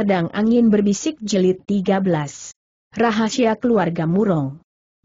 Pedang Angin Berbisik Jilid 13. Rahasia Keluarga Murong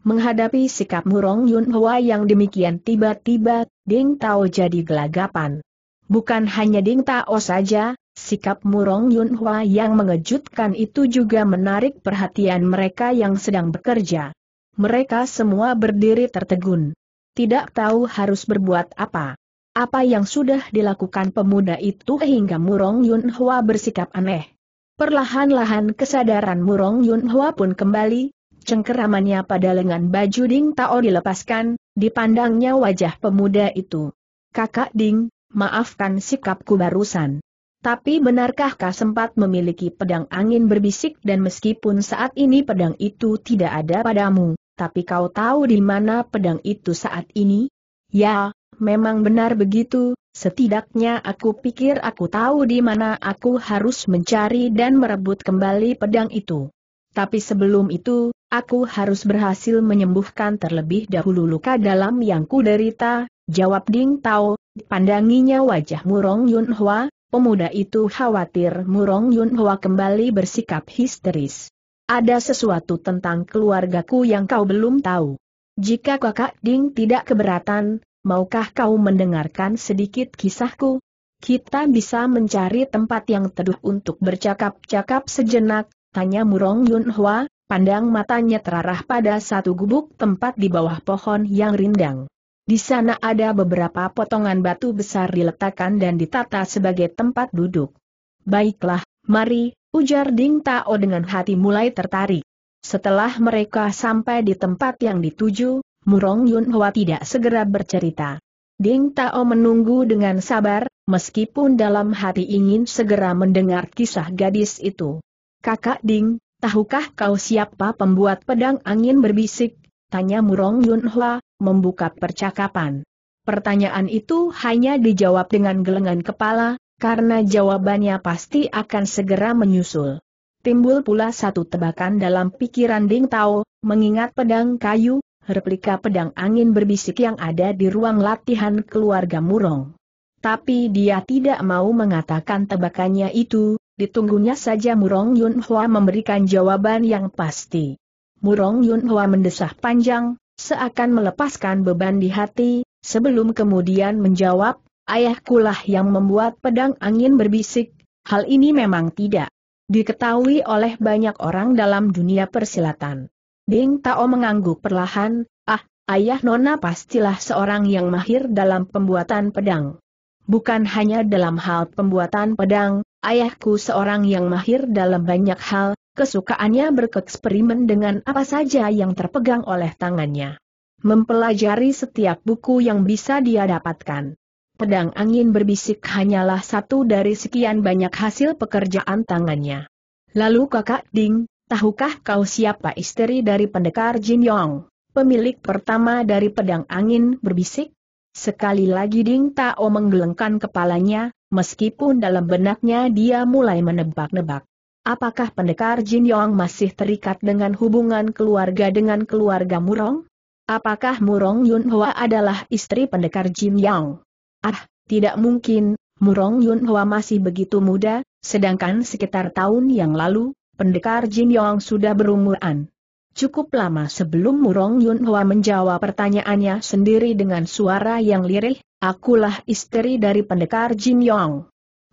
Menghadapi sikap Murong Yun Hua yang demikian tiba-tiba, Ding Tao jadi gelagapan. Bukan hanya Ding Tao saja, sikap Murong Yun Hua yang mengejutkan itu juga menarik perhatian mereka yang sedang bekerja. Mereka semua berdiri tertegun. Tidak tahu harus berbuat apa. Apa yang sudah dilakukan pemuda itu hingga Murong Yun Hua bersikap aneh Perlahan-lahan kesadaran Murong Yun Hua pun kembali, cengkeramannya pada lengan baju Ding Tao dilepaskan, dipandangnya wajah pemuda itu. Kakak Ding, maafkan sikapku barusan. Tapi benarkah kau sempat memiliki pedang angin berbisik dan meskipun saat ini pedang itu tidak ada padamu, tapi kau tahu di mana pedang itu saat ini? Ya, memang benar begitu, Setidaknya aku pikir aku tahu di mana aku harus mencari dan merebut kembali pedang itu. Tapi sebelum itu, aku harus berhasil menyembuhkan terlebih dahulu luka dalam yang kuderita. jawab Ding Tao, pandanginya wajah Murong Yun Hwa, pemuda itu khawatir Murong Yun Hwa kembali bersikap histeris. Ada sesuatu tentang keluargaku yang kau belum tahu. Jika kakak Ding tidak keberatan, maukah kau mendengarkan sedikit kisahku? Kita bisa mencari tempat yang teduh untuk bercakap-cakap sejenak, tanya Murong Yunhua, pandang matanya terarah pada satu gubuk tempat di bawah pohon yang rindang. Di sana ada beberapa potongan batu besar diletakkan dan ditata sebagai tempat duduk. Baiklah, mari, ujar Ding Tao dengan hati mulai tertarik. Setelah mereka sampai di tempat yang dituju, Murong Yun Hwa tidak segera bercerita. Ding Tao menunggu dengan sabar, meskipun dalam hati ingin segera mendengar kisah gadis itu. Kakak Ding, tahukah kau siapa pembuat pedang angin berbisik? Tanya Murong Yun Hwa, membuka percakapan. Pertanyaan itu hanya dijawab dengan gelengan kepala, karena jawabannya pasti akan segera menyusul. Timbul pula satu tebakan dalam pikiran Ding Tao, mengingat pedang kayu, replika pedang angin berbisik yang ada di ruang latihan keluarga Murong. Tapi dia tidak mau mengatakan tebakannya itu, ditunggunya saja Murong Yun Hua memberikan jawaban yang pasti. Murong Yun Hua mendesah panjang, seakan melepaskan beban di hati, sebelum kemudian menjawab, ayahkulah yang membuat pedang angin berbisik, hal ini memang tidak diketahui oleh banyak orang dalam dunia persilatan. Ding Tao mengangguk perlahan, ah, ayah Nona pastilah seorang yang mahir dalam pembuatan pedang. Bukan hanya dalam hal pembuatan pedang, ayahku seorang yang mahir dalam banyak hal, kesukaannya berkeksperimen dengan apa saja yang terpegang oleh tangannya. Mempelajari setiap buku yang bisa dia dapatkan. Pedang angin berbisik hanyalah satu dari sekian banyak hasil pekerjaan tangannya. Lalu kakak Ding, Tahukah kau siapa istri dari pendekar Jin Yong, pemilik pertama dari pedang angin berbisik? Sekali lagi Ding Tao menggelengkan kepalanya, meskipun dalam benaknya dia mulai menebak-nebak. Apakah pendekar Jin Yong masih terikat dengan hubungan keluarga dengan keluarga Murong? Apakah Murong Yun Hua adalah istri pendekar Jin Yong? Ah, tidak mungkin, Murong Yun Hua masih begitu muda, sedangkan sekitar tahun yang lalu, Pendekar Jin Yong sudah berumuran. Cukup lama sebelum Murong Yun Hua menjawab pertanyaannya sendiri dengan suara yang lirih, akulah istri dari pendekar Jin Yong.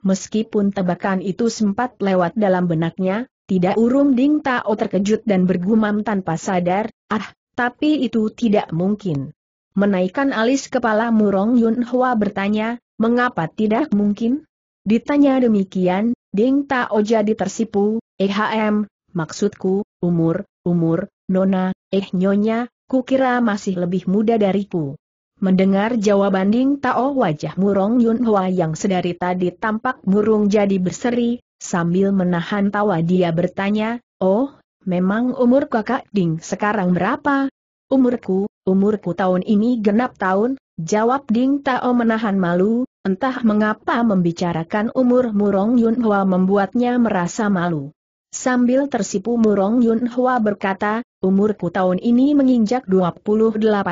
Meskipun tebakan itu sempat lewat dalam benaknya, tidak urung Ding Tao terkejut dan bergumam tanpa sadar, ah, tapi itu tidak mungkin. Menaikkan alis kepala Murong Yun Hua bertanya, mengapa tidak mungkin? Ditanya demikian, Ding Tao jadi tersipu, EHM, maksudku, umur, umur, nona, eh nyonya, kukira masih lebih muda dariku. Mendengar jawaban Ding Tao wajah murong Yunhua yang sedari tadi tampak murung jadi berseri, sambil menahan tawa dia bertanya, Oh, memang umur kakak Ding sekarang berapa? Umurku, umurku tahun ini genap tahun, jawab Ding Tao menahan malu, entah mengapa membicarakan umur murong Yunhua membuatnya merasa malu. Sambil tersipu murong Yun Hua berkata, umurku tahun ini menginjak 28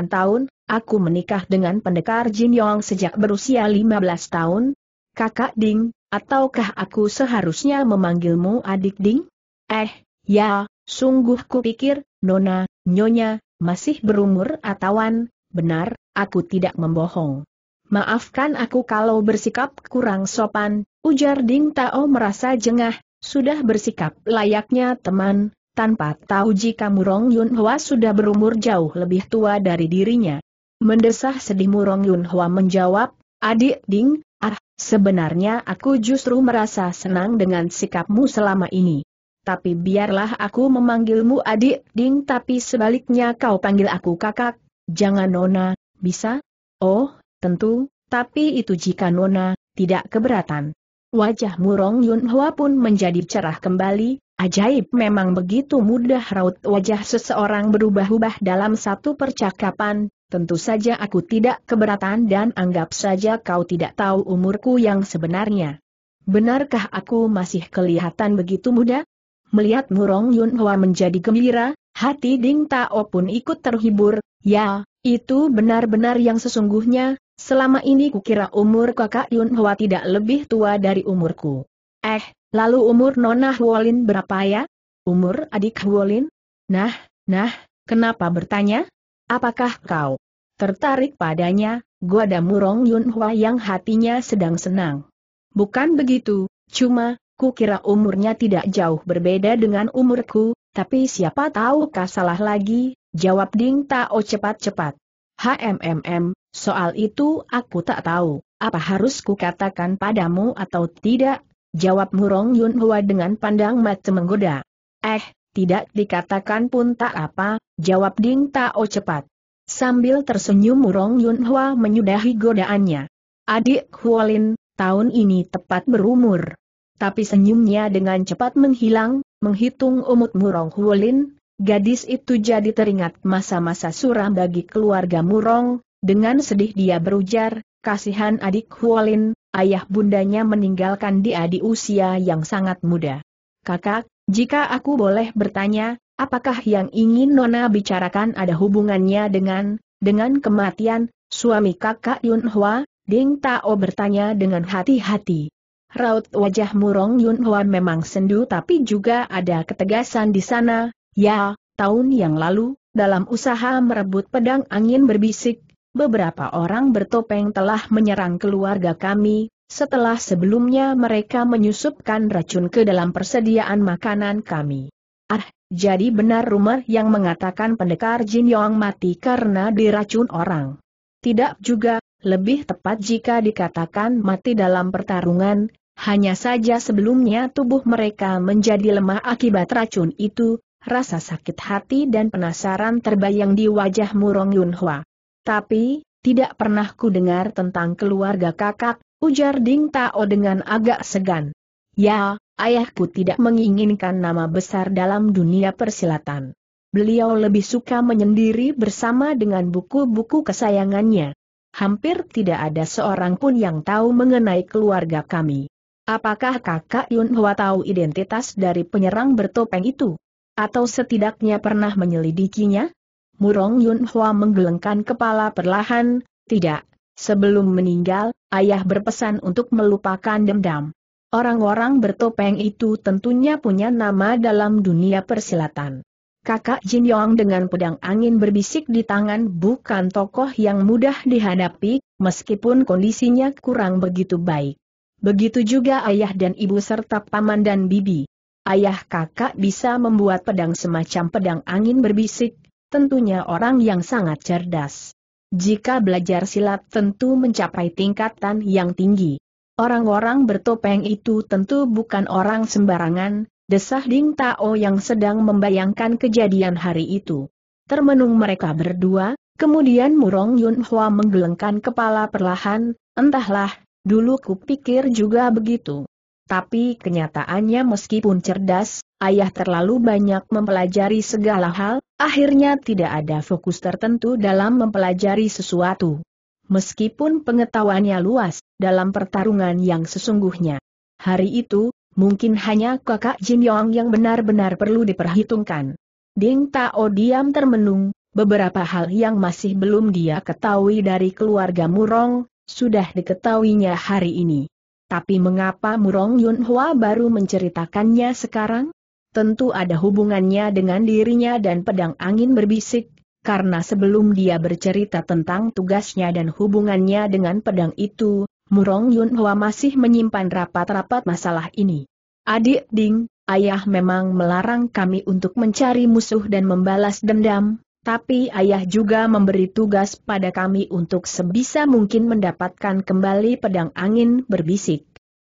tahun, aku menikah dengan pendekar Jin Yong sejak berusia 15 tahun. Kakak Ding, ataukah aku seharusnya memanggilmu adik Ding? Eh, ya, sungguh kupikir, Nona, Nyonya, masih berumur atauan, benar, aku tidak membohong. Maafkan aku kalau bersikap kurang sopan, ujar Ding Tao merasa jengah, sudah bersikap layaknya teman, tanpa tahu jika Murong Yun Hwa sudah berumur jauh lebih tua dari dirinya. Mendesah sedih Murong Yun Hwa menjawab, Adik Ding, ah, sebenarnya aku justru merasa senang dengan sikapmu selama ini. Tapi biarlah aku memanggilmu adik Ding tapi sebaliknya kau panggil aku kakak, jangan Nona, bisa? Oh, tentu, tapi itu jika Nona, tidak keberatan. Wajah Murong Yun Hua pun menjadi cerah kembali, ajaib memang begitu mudah raut wajah seseorang berubah-ubah dalam satu percakapan, Tentu saja aku tidak keberatan dan anggap saja kau tidak tahu umurku yang sebenarnya. Benarkah aku masih kelihatan begitu muda? Melihat Murong Yun Hwa menjadi gembira, hati Ding Tao pun ikut terhibur, ya, itu benar-benar yang sesungguhnya, Selama ini kukira umur kakak Yun Hwa tidak lebih tua dari umurku. Eh, lalu umur Nona Huolin berapa ya? Umur adik Huolin? Nah, nah, kenapa bertanya? Apakah kau tertarik padanya, gua murong Yun Hwa yang hatinya sedang senang. Bukan begitu, cuma, kukira umurnya tidak jauh berbeda dengan umurku, tapi siapa tahu kah salah lagi, jawab Ding Tao cepat-cepat. HMMM, Soal itu aku tak tahu, apa harus kukatakan padamu atau tidak? Jawab Murong Yun Hua dengan pandang mata menggoda. Eh, tidak dikatakan pun tak apa, jawab Ding Tao cepat. Sambil tersenyum Murong Yun Hua menyudahi godaannya. Adik Huolin, tahun ini tepat berumur. Tapi senyumnya dengan cepat menghilang, menghitung umut Murong Huolin, gadis itu jadi teringat masa-masa suram bagi keluarga Murong, dengan sedih dia berujar, kasihan adik Huolin, ayah bundanya meninggalkan dia di usia yang sangat muda. Kakak, jika aku boleh bertanya, apakah yang ingin Nona bicarakan ada hubungannya dengan, dengan kematian, suami kakak Yun Hua, Ding Tao bertanya dengan hati-hati. Raut wajah murong Yun Hua memang sendu tapi juga ada ketegasan di sana, ya, tahun yang lalu, dalam usaha merebut pedang angin berbisik, beberapa orang bertopeng telah menyerang keluarga kami, setelah sebelumnya mereka menyusupkan racun ke dalam persediaan makanan kami. Ah, jadi benar rumor yang mengatakan pendekar Jin Yong mati karena diracun orang. Tidak juga, lebih tepat jika dikatakan mati dalam pertarungan, hanya saja sebelumnya tubuh mereka menjadi lemah akibat racun itu, rasa sakit hati dan penasaran terbayang di wajah Murong Yunhua. Tapi, tidak pernah ku dengar tentang keluarga kakak, ujar Ding Tao dengan agak segan. Ya, ayahku tidak menginginkan nama besar dalam dunia persilatan. Beliau lebih suka menyendiri bersama dengan buku-buku kesayangannya. Hampir tidak ada seorang pun yang tahu mengenai keluarga kami. Apakah kakak Yun Hua tahu identitas dari penyerang bertopeng itu? Atau setidaknya pernah menyelidikinya? Murong Yun Hua menggelengkan kepala perlahan, tidak, sebelum meninggal, ayah berpesan untuk melupakan dendam. Orang-orang bertopeng itu tentunya punya nama dalam dunia persilatan. Kakak Jin Yong dengan pedang angin berbisik di tangan bukan tokoh yang mudah dihadapi, meskipun kondisinya kurang begitu baik. Begitu juga ayah dan ibu serta paman dan bibi. Ayah kakak bisa membuat pedang semacam pedang angin berbisik, tentunya orang yang sangat cerdas. Jika belajar silat tentu mencapai tingkatan yang tinggi. Orang-orang bertopeng itu tentu bukan orang sembarangan, desah Ding Tao yang sedang membayangkan kejadian hari itu. Termenung mereka berdua, kemudian Murong Yun Hua menggelengkan kepala perlahan, entahlah, dulu kupikir juga begitu. Tapi kenyataannya meskipun cerdas, ayah terlalu banyak mempelajari segala hal, Akhirnya tidak ada fokus tertentu dalam mempelajari sesuatu. Meskipun pengetahuannya luas, dalam pertarungan yang sesungguhnya. Hari itu, mungkin hanya kakak Jin Yong yang benar-benar perlu diperhitungkan. Ding Tao diam termenung, beberapa hal yang masih belum dia ketahui dari keluarga Murong, sudah diketahuinya hari ini. Tapi mengapa Murong Yun Hua baru menceritakannya sekarang? tentu ada hubungannya dengan dirinya dan pedang angin berbisik, karena sebelum dia bercerita tentang tugasnya dan hubungannya dengan pedang itu, Murong Yun Hwa masih menyimpan rapat-rapat masalah ini. Adik Ding, ayah memang melarang kami untuk mencari musuh dan membalas dendam, tapi ayah juga memberi tugas pada kami untuk sebisa mungkin mendapatkan kembali pedang angin berbisik.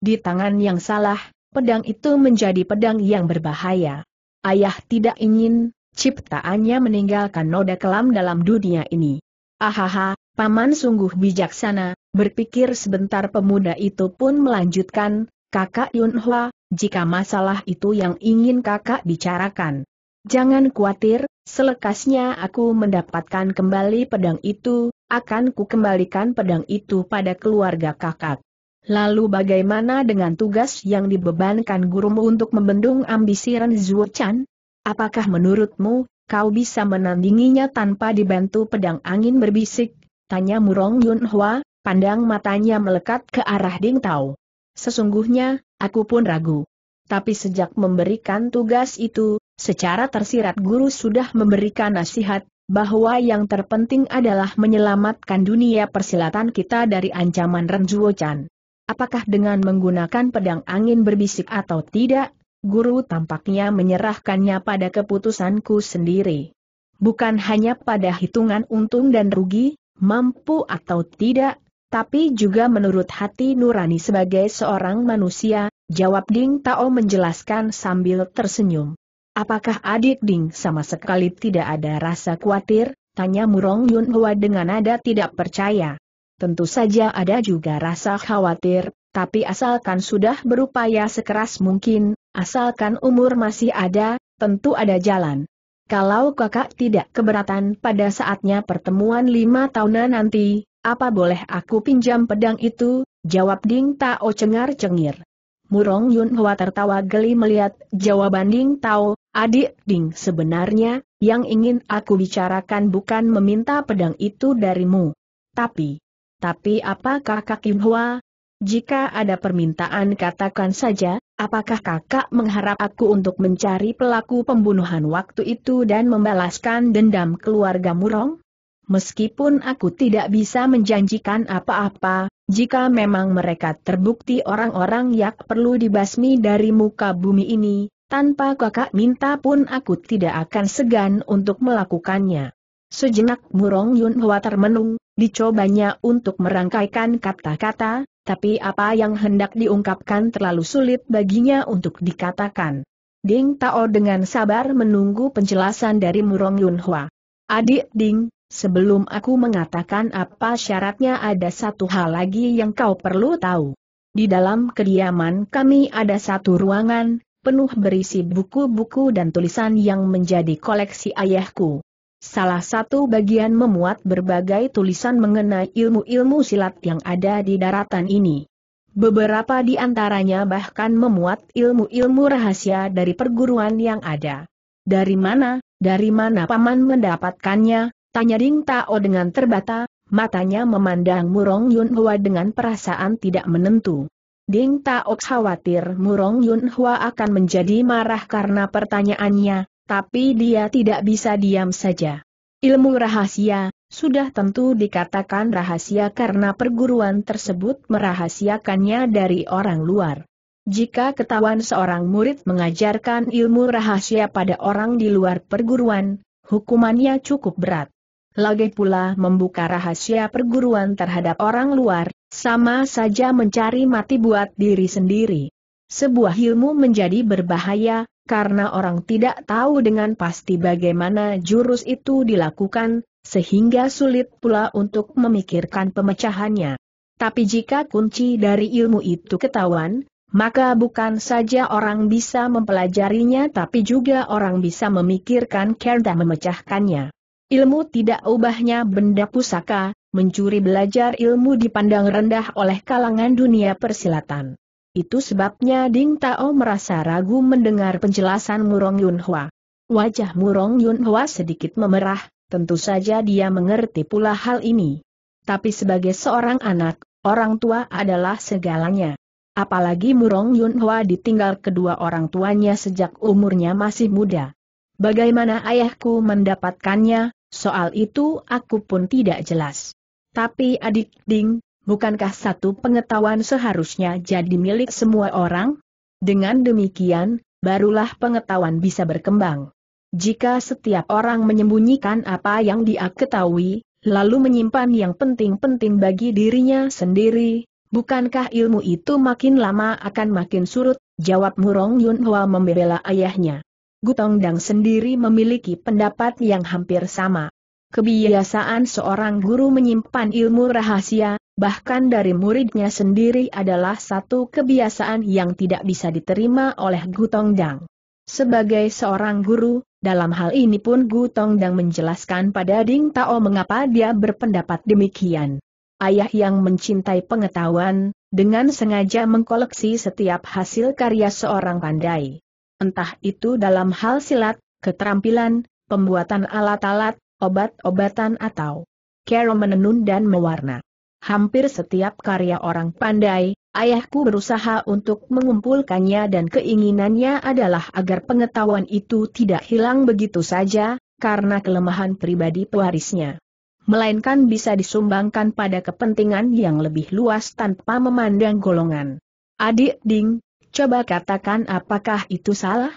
Di tangan yang salah, pedang itu menjadi pedang yang berbahaya. Ayah tidak ingin ciptaannya meninggalkan noda kelam dalam dunia ini. Ahaha, paman sungguh bijaksana, berpikir sebentar pemuda itu pun melanjutkan, kakak Yunhua, jika masalah itu yang ingin kakak bicarakan. Jangan khawatir, selekasnya aku mendapatkan kembali pedang itu, akan ku kembalikan pedang itu pada keluarga kakak. Lalu bagaimana dengan tugas yang dibebankan gurumu untuk membendung ambisi Ren Chan? Apakah menurutmu, kau bisa menandinginya tanpa dibantu pedang angin berbisik? Tanya Murong Yun Hua, pandang matanya melekat ke arah Ding Tao. Sesungguhnya, aku pun ragu. Tapi sejak memberikan tugas itu, secara tersirat guru sudah memberikan nasihat, bahwa yang terpenting adalah menyelamatkan dunia persilatan kita dari ancaman Ren Chan. Apakah dengan menggunakan pedang angin berbisik atau tidak, guru tampaknya menyerahkannya pada keputusanku sendiri. Bukan hanya pada hitungan untung dan rugi, mampu atau tidak, tapi juga menurut hati nurani sebagai seorang manusia, jawab Ding Tao menjelaskan sambil tersenyum. Apakah adik Ding sama sekali tidak ada rasa khawatir? Tanya Murong Yun Hua dengan nada tidak percaya. Tentu saja ada juga rasa khawatir, tapi asalkan sudah berupaya sekeras mungkin, asalkan umur masih ada, tentu ada jalan. Kalau kakak tidak keberatan pada saatnya pertemuan lima tahunan nanti, apa boleh aku pinjam pedang itu? Jawab Ding Tao cengar-cengir. Murong Yun Hwa tertawa geli melihat jawaban Ding Tao, adik Ding sebenarnya, yang ingin aku bicarakan bukan meminta pedang itu darimu. Tapi, tapi apakah Kak Hua? Jika ada permintaan katakan saja, apakah kakak mengharap aku untuk mencari pelaku pembunuhan waktu itu dan membalaskan dendam keluarga Murong? Meskipun aku tidak bisa menjanjikan apa-apa, jika memang mereka terbukti orang-orang yang perlu dibasmi dari muka bumi ini, tanpa kakak minta pun aku tidak akan segan untuk melakukannya. Sejenak Murong Yun Hwa termenung, dicobanya untuk merangkaikan kata-kata, tapi apa yang hendak diungkapkan terlalu sulit baginya untuk dikatakan. Ding Tao dengan sabar menunggu penjelasan dari Murong Yun Hwa. Adik Ding, sebelum aku mengatakan apa syaratnya ada satu hal lagi yang kau perlu tahu. Di dalam kediaman kami ada satu ruangan, penuh berisi buku-buku dan tulisan yang menjadi koleksi ayahku. Salah satu bagian memuat berbagai tulisan mengenai ilmu-ilmu silat yang ada di daratan ini. Beberapa di antaranya bahkan memuat ilmu-ilmu rahasia dari perguruan yang ada. Dari mana, dari mana paman mendapatkannya, tanya Ding Tao dengan terbata, matanya memandang Murong Yun Hua dengan perasaan tidak menentu. Ding Tao khawatir Murong Yun Hua akan menjadi marah karena pertanyaannya, tapi dia tidak bisa diam saja. Ilmu rahasia, sudah tentu dikatakan rahasia karena perguruan tersebut merahasiakannya dari orang luar. Jika ketahuan seorang murid mengajarkan ilmu rahasia pada orang di luar perguruan, hukumannya cukup berat. Lagi pula membuka rahasia perguruan terhadap orang luar, sama saja mencari mati buat diri sendiri. Sebuah ilmu menjadi berbahaya, karena orang tidak tahu dengan pasti bagaimana jurus itu dilakukan, sehingga sulit pula untuk memikirkan pemecahannya. Tapi jika kunci dari ilmu itu ketahuan, maka bukan saja orang bisa mempelajarinya tapi juga orang bisa memikirkan care memecahkannya. Ilmu tidak ubahnya benda pusaka, mencuri belajar ilmu dipandang rendah oleh kalangan dunia persilatan. Itu sebabnya Ding Tao merasa ragu mendengar penjelasan Murong Yunhua. Wajah Murong Yunhua sedikit memerah, tentu saja dia mengerti pula hal ini. Tapi sebagai seorang anak, orang tua adalah segalanya. Apalagi Murong Yunhua ditinggal kedua orang tuanya sejak umurnya masih muda. Bagaimana ayahku mendapatkannya, soal itu aku pun tidak jelas. Tapi adik Ding, Bukankah satu pengetahuan seharusnya jadi milik semua orang? Dengan demikian, barulah pengetahuan bisa berkembang. Jika setiap orang menyembunyikan apa yang dia ketahui, lalu menyimpan yang penting-penting bagi dirinya sendiri, bukankah ilmu itu makin lama akan makin surut? Jawab Murong Yun membela ayahnya. Gutong Dang sendiri memiliki pendapat yang hampir sama. Kebiasaan seorang guru menyimpan ilmu rahasia, bahkan dari muridnya sendiri adalah satu kebiasaan yang tidak bisa diterima oleh Gutong Dang. Sebagai seorang guru, dalam hal ini pun Gutong Dang menjelaskan pada Ding Tao mengapa dia berpendapat demikian. Ayah yang mencintai pengetahuan, dengan sengaja mengkoleksi setiap hasil karya seorang pandai. Entah itu dalam hal silat, keterampilan, pembuatan alat-alat, obat-obatan atau kero menenun dan mewarna. Hampir setiap karya orang pandai, ayahku berusaha untuk mengumpulkannya dan keinginannya adalah agar pengetahuan itu tidak hilang begitu saja, karena kelemahan pribadi pewarisnya. Melainkan bisa disumbangkan pada kepentingan yang lebih luas tanpa memandang golongan. Adik Ding, coba katakan apakah itu salah?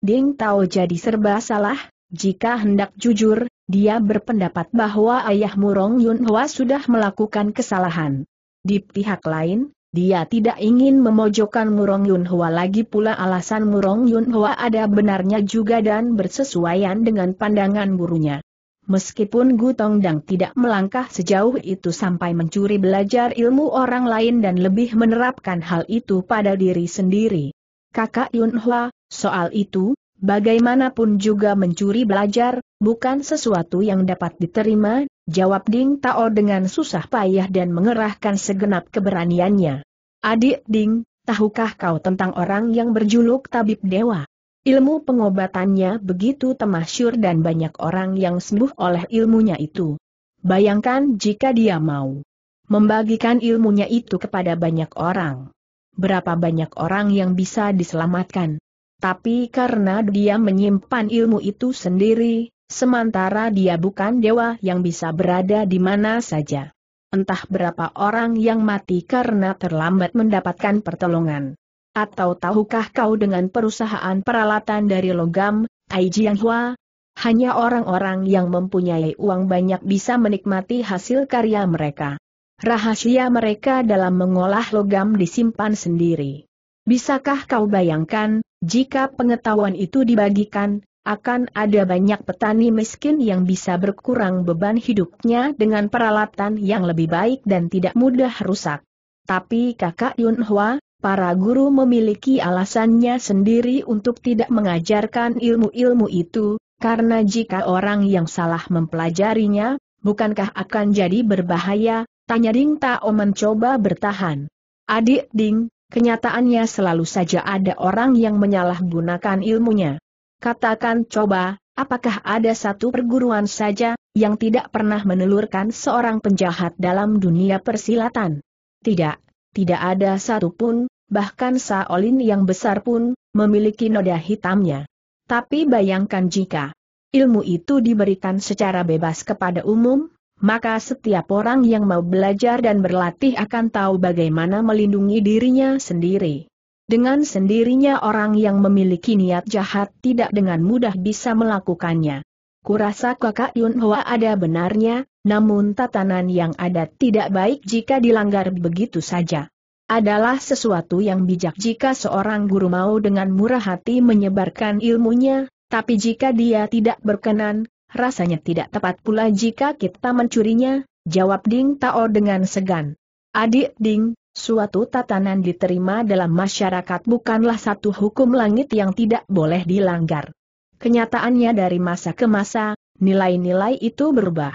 Ding tahu jadi serba salah, jika hendak jujur, dia berpendapat bahwa ayah Murong Yun Hwa sudah melakukan kesalahan. Di pihak lain, dia tidak ingin memojokkan Murong Yun Hwa lagi pula alasan Murong Yun Hwa ada benarnya juga dan bersesuaian dengan pandangan gurunya. Meskipun Gu Tongdang tidak melangkah sejauh itu sampai mencuri belajar ilmu orang lain dan lebih menerapkan hal itu pada diri sendiri. Kakak Yun Hwa, soal itu, Bagaimanapun juga mencuri belajar, bukan sesuatu yang dapat diterima, jawab Ding Tao dengan susah payah dan mengerahkan segenap keberaniannya. Adik Ding, tahukah kau tentang orang yang berjuluk tabib dewa? Ilmu pengobatannya begitu temasyur dan banyak orang yang sembuh oleh ilmunya itu. Bayangkan jika dia mau membagikan ilmunya itu kepada banyak orang. Berapa banyak orang yang bisa diselamatkan? Tapi karena dia menyimpan ilmu itu sendiri, sementara dia bukan dewa yang bisa berada di mana saja. Entah berapa orang yang mati karena terlambat mendapatkan pertolongan. Atau tahukah kau dengan perusahaan peralatan dari logam, Hua? Hanya orang-orang yang mempunyai uang banyak bisa menikmati hasil karya mereka. Rahasia mereka dalam mengolah logam disimpan sendiri. Bisakah kau bayangkan, jika pengetahuan itu dibagikan, akan ada banyak petani miskin yang bisa berkurang beban hidupnya dengan peralatan yang lebih baik dan tidak mudah rusak. Tapi kakak Yun Hwa, para guru memiliki alasannya sendiri untuk tidak mengajarkan ilmu-ilmu itu, karena jika orang yang salah mempelajarinya, bukankah akan jadi berbahaya, tanya Ding Tao mencoba bertahan. Adik Ding, Kenyataannya selalu saja ada orang yang menyalahgunakan ilmunya. Katakan coba, apakah ada satu perguruan saja, yang tidak pernah menelurkan seorang penjahat dalam dunia persilatan? Tidak, tidak ada satupun, bahkan Saolin yang besar pun, memiliki noda hitamnya. Tapi bayangkan jika ilmu itu diberikan secara bebas kepada umum, maka setiap orang yang mau belajar dan berlatih akan tahu bagaimana melindungi dirinya sendiri. Dengan sendirinya orang yang memiliki niat jahat tidak dengan mudah bisa melakukannya. Kurasa kakak Yun Hoa ada benarnya, namun tatanan yang ada tidak baik jika dilanggar begitu saja. Adalah sesuatu yang bijak jika seorang guru mau dengan murah hati menyebarkan ilmunya, tapi jika dia tidak berkenan, rasanya tidak tepat pula jika kita mencurinya, jawab Ding Tao dengan segan. Adik Ding, suatu tatanan diterima dalam masyarakat bukanlah satu hukum langit yang tidak boleh dilanggar. Kenyataannya dari masa ke masa, nilai-nilai itu berubah.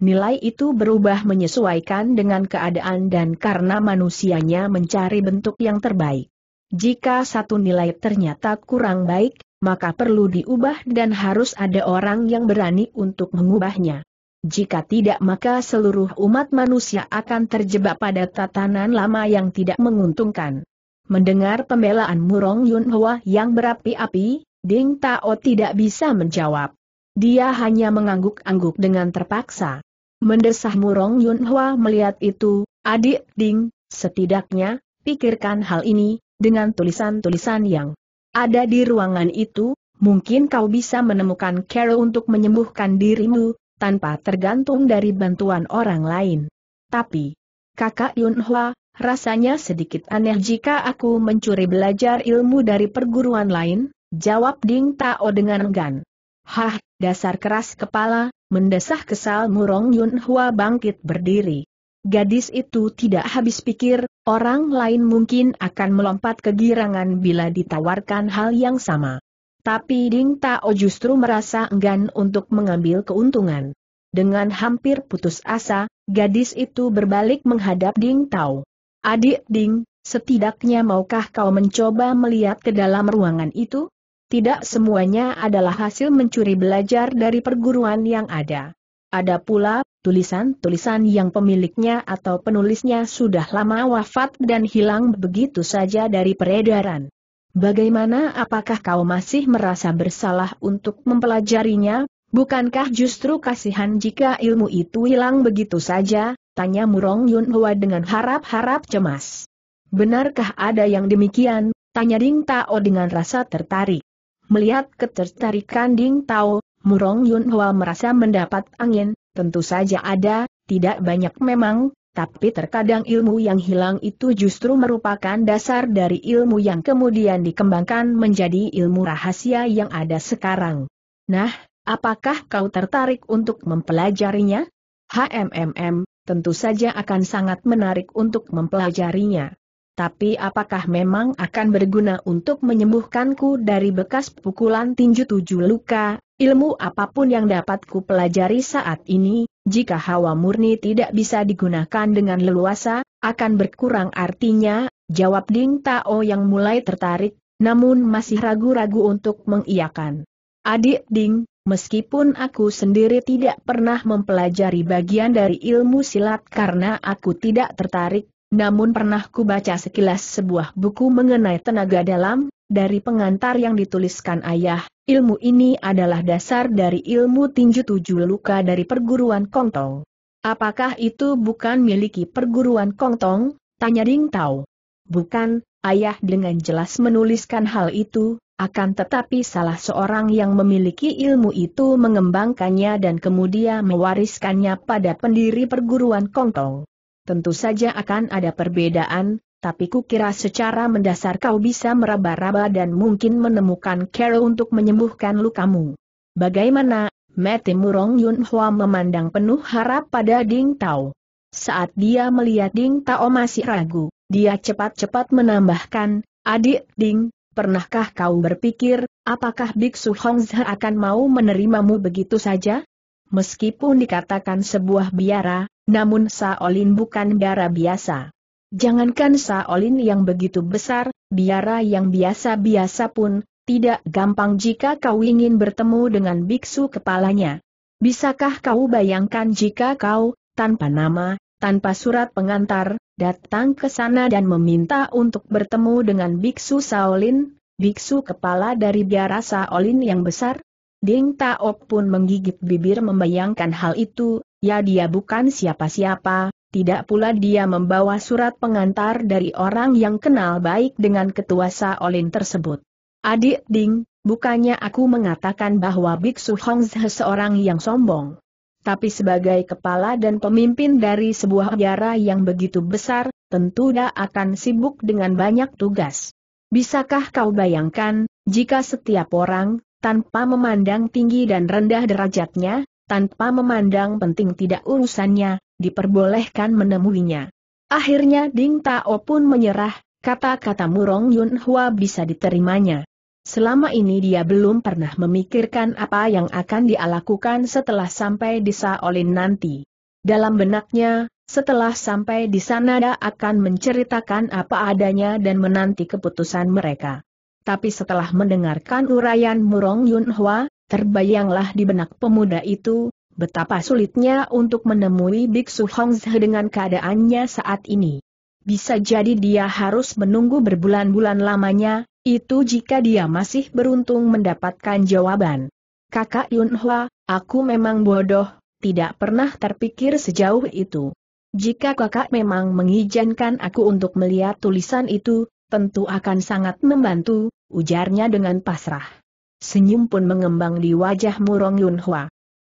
Nilai itu berubah menyesuaikan dengan keadaan dan karena manusianya mencari bentuk yang terbaik. Jika satu nilai ternyata kurang baik, maka perlu diubah dan harus ada orang yang berani untuk mengubahnya. Jika tidak maka seluruh umat manusia akan terjebak pada tatanan lama yang tidak menguntungkan. Mendengar pembelaan Murong Yunhua yang berapi-api, Ding Tao tidak bisa menjawab. Dia hanya mengangguk-angguk dengan terpaksa. Mendesah Murong Yunhua melihat itu, adik Ding, setidaknya, pikirkan hal ini, dengan tulisan-tulisan yang ada di ruangan itu, mungkin kau bisa menemukan Carol untuk menyembuhkan dirimu, tanpa tergantung dari bantuan orang lain. Tapi, kakak Yunhua, rasanya sedikit aneh jika aku mencuri belajar ilmu dari perguruan lain, jawab Ding Tao dengan enggan. Hah, dasar keras kepala, mendesah kesal Murong Yunhua bangkit berdiri. Gadis itu tidak habis pikir, orang lain mungkin akan melompat kegirangan bila ditawarkan hal yang sama. Tapi Ding Tao justru merasa enggan untuk mengambil keuntungan. Dengan hampir putus asa, gadis itu berbalik menghadap Ding Tao. Adik Ding, setidaknya maukah kau mencoba melihat ke dalam ruangan itu? Tidak semuanya adalah hasil mencuri belajar dari perguruan yang ada. Ada pula tulisan-tulisan yang pemiliknya atau penulisnya sudah lama wafat dan hilang begitu saja dari peredaran. Bagaimana apakah kau masih merasa bersalah untuk mempelajarinya? Bukankah justru kasihan jika ilmu itu hilang begitu saja? Tanya Murong Yun Hua dengan harap-harap cemas. Benarkah ada yang demikian? Tanya Ding Tao dengan rasa tertarik. Melihat ketertarikan Ding Tao, Murong Yun Hua merasa mendapat angin, tentu saja ada, tidak banyak memang, tapi terkadang ilmu yang hilang itu justru merupakan dasar dari ilmu yang kemudian dikembangkan menjadi ilmu rahasia yang ada sekarang. Nah, apakah kau tertarik untuk mempelajarinya? HMMM, tentu saja akan sangat menarik untuk mempelajarinya tapi apakah memang akan berguna untuk menyembuhkanku dari bekas pukulan tinju tujuh luka, ilmu apapun yang dapat ku pelajari saat ini, jika hawa murni tidak bisa digunakan dengan leluasa, akan berkurang artinya, jawab Ding Tao yang mulai tertarik, namun masih ragu-ragu untuk mengiakan. Adik Ding, meskipun aku sendiri tidak pernah mempelajari bagian dari ilmu silat karena aku tidak tertarik, namun pernah ku baca sekilas sebuah buku mengenai tenaga dalam, dari pengantar yang dituliskan ayah, ilmu ini adalah dasar dari ilmu tinju tujuh luka dari perguruan Kongtong. Apakah itu bukan miliki perguruan Kongtong? Tanya Ding Tao. Bukan, ayah dengan jelas menuliskan hal itu, akan tetapi salah seorang yang memiliki ilmu itu mengembangkannya dan kemudian mewariskannya pada pendiri perguruan Kongtong tentu saja akan ada perbedaan, tapi kukira secara mendasar kau bisa meraba-raba dan mungkin menemukan cara untuk menyembuhkan lukamu. Bagaimana, Mete Murong Yun Hua memandang penuh harap pada Ding Tao. Saat dia melihat Ding Tao masih ragu, dia cepat-cepat menambahkan, Adik Ding, pernahkah kau berpikir, apakah Biksu Hongzhe akan mau menerimamu begitu saja? Meskipun dikatakan sebuah biara, namun Saolin bukan biara biasa. Jangankan Saolin yang begitu besar, biara yang biasa-biasa pun, tidak gampang jika kau ingin bertemu dengan biksu kepalanya. Bisakah kau bayangkan jika kau, tanpa nama, tanpa surat pengantar, datang ke sana dan meminta untuk bertemu dengan biksu Saolin, biksu kepala dari biara Saolin yang besar? Ding Taok pun menggigit bibir membayangkan hal itu, Ya dia bukan siapa-siapa, tidak pula dia membawa surat pengantar dari orang yang kenal baik dengan ketua Saolin tersebut. Adik Ding, bukannya aku mengatakan bahwa Biksu Hongzhe seorang yang sombong. Tapi sebagai kepala dan pemimpin dari sebuah biara yang begitu besar, tentu dia akan sibuk dengan banyak tugas. Bisakah kau bayangkan, jika setiap orang, tanpa memandang tinggi dan rendah derajatnya, tanpa memandang penting tidak urusannya, diperbolehkan menemuinya. Akhirnya Ding Tao pun menyerah, kata-kata Murong Yun Hua bisa diterimanya. Selama ini dia belum pernah memikirkan apa yang akan dialakukan setelah sampai di Saolin nanti. Dalam benaknya, setelah sampai di sana dia akan menceritakan apa adanya dan menanti keputusan mereka. Tapi setelah mendengarkan uraian Murong Yun Hua, Terbayanglah di benak pemuda itu, betapa sulitnya untuk menemui Biksu Hongzhe dengan keadaannya saat ini. Bisa jadi dia harus menunggu berbulan-bulan lamanya, itu jika dia masih beruntung mendapatkan jawaban. Kakak Yunhua, aku memang bodoh, tidak pernah terpikir sejauh itu. Jika kakak memang mengizinkan aku untuk melihat tulisan itu, tentu akan sangat membantu, ujarnya dengan pasrah. Senyum pun mengembang di wajah Murong Yun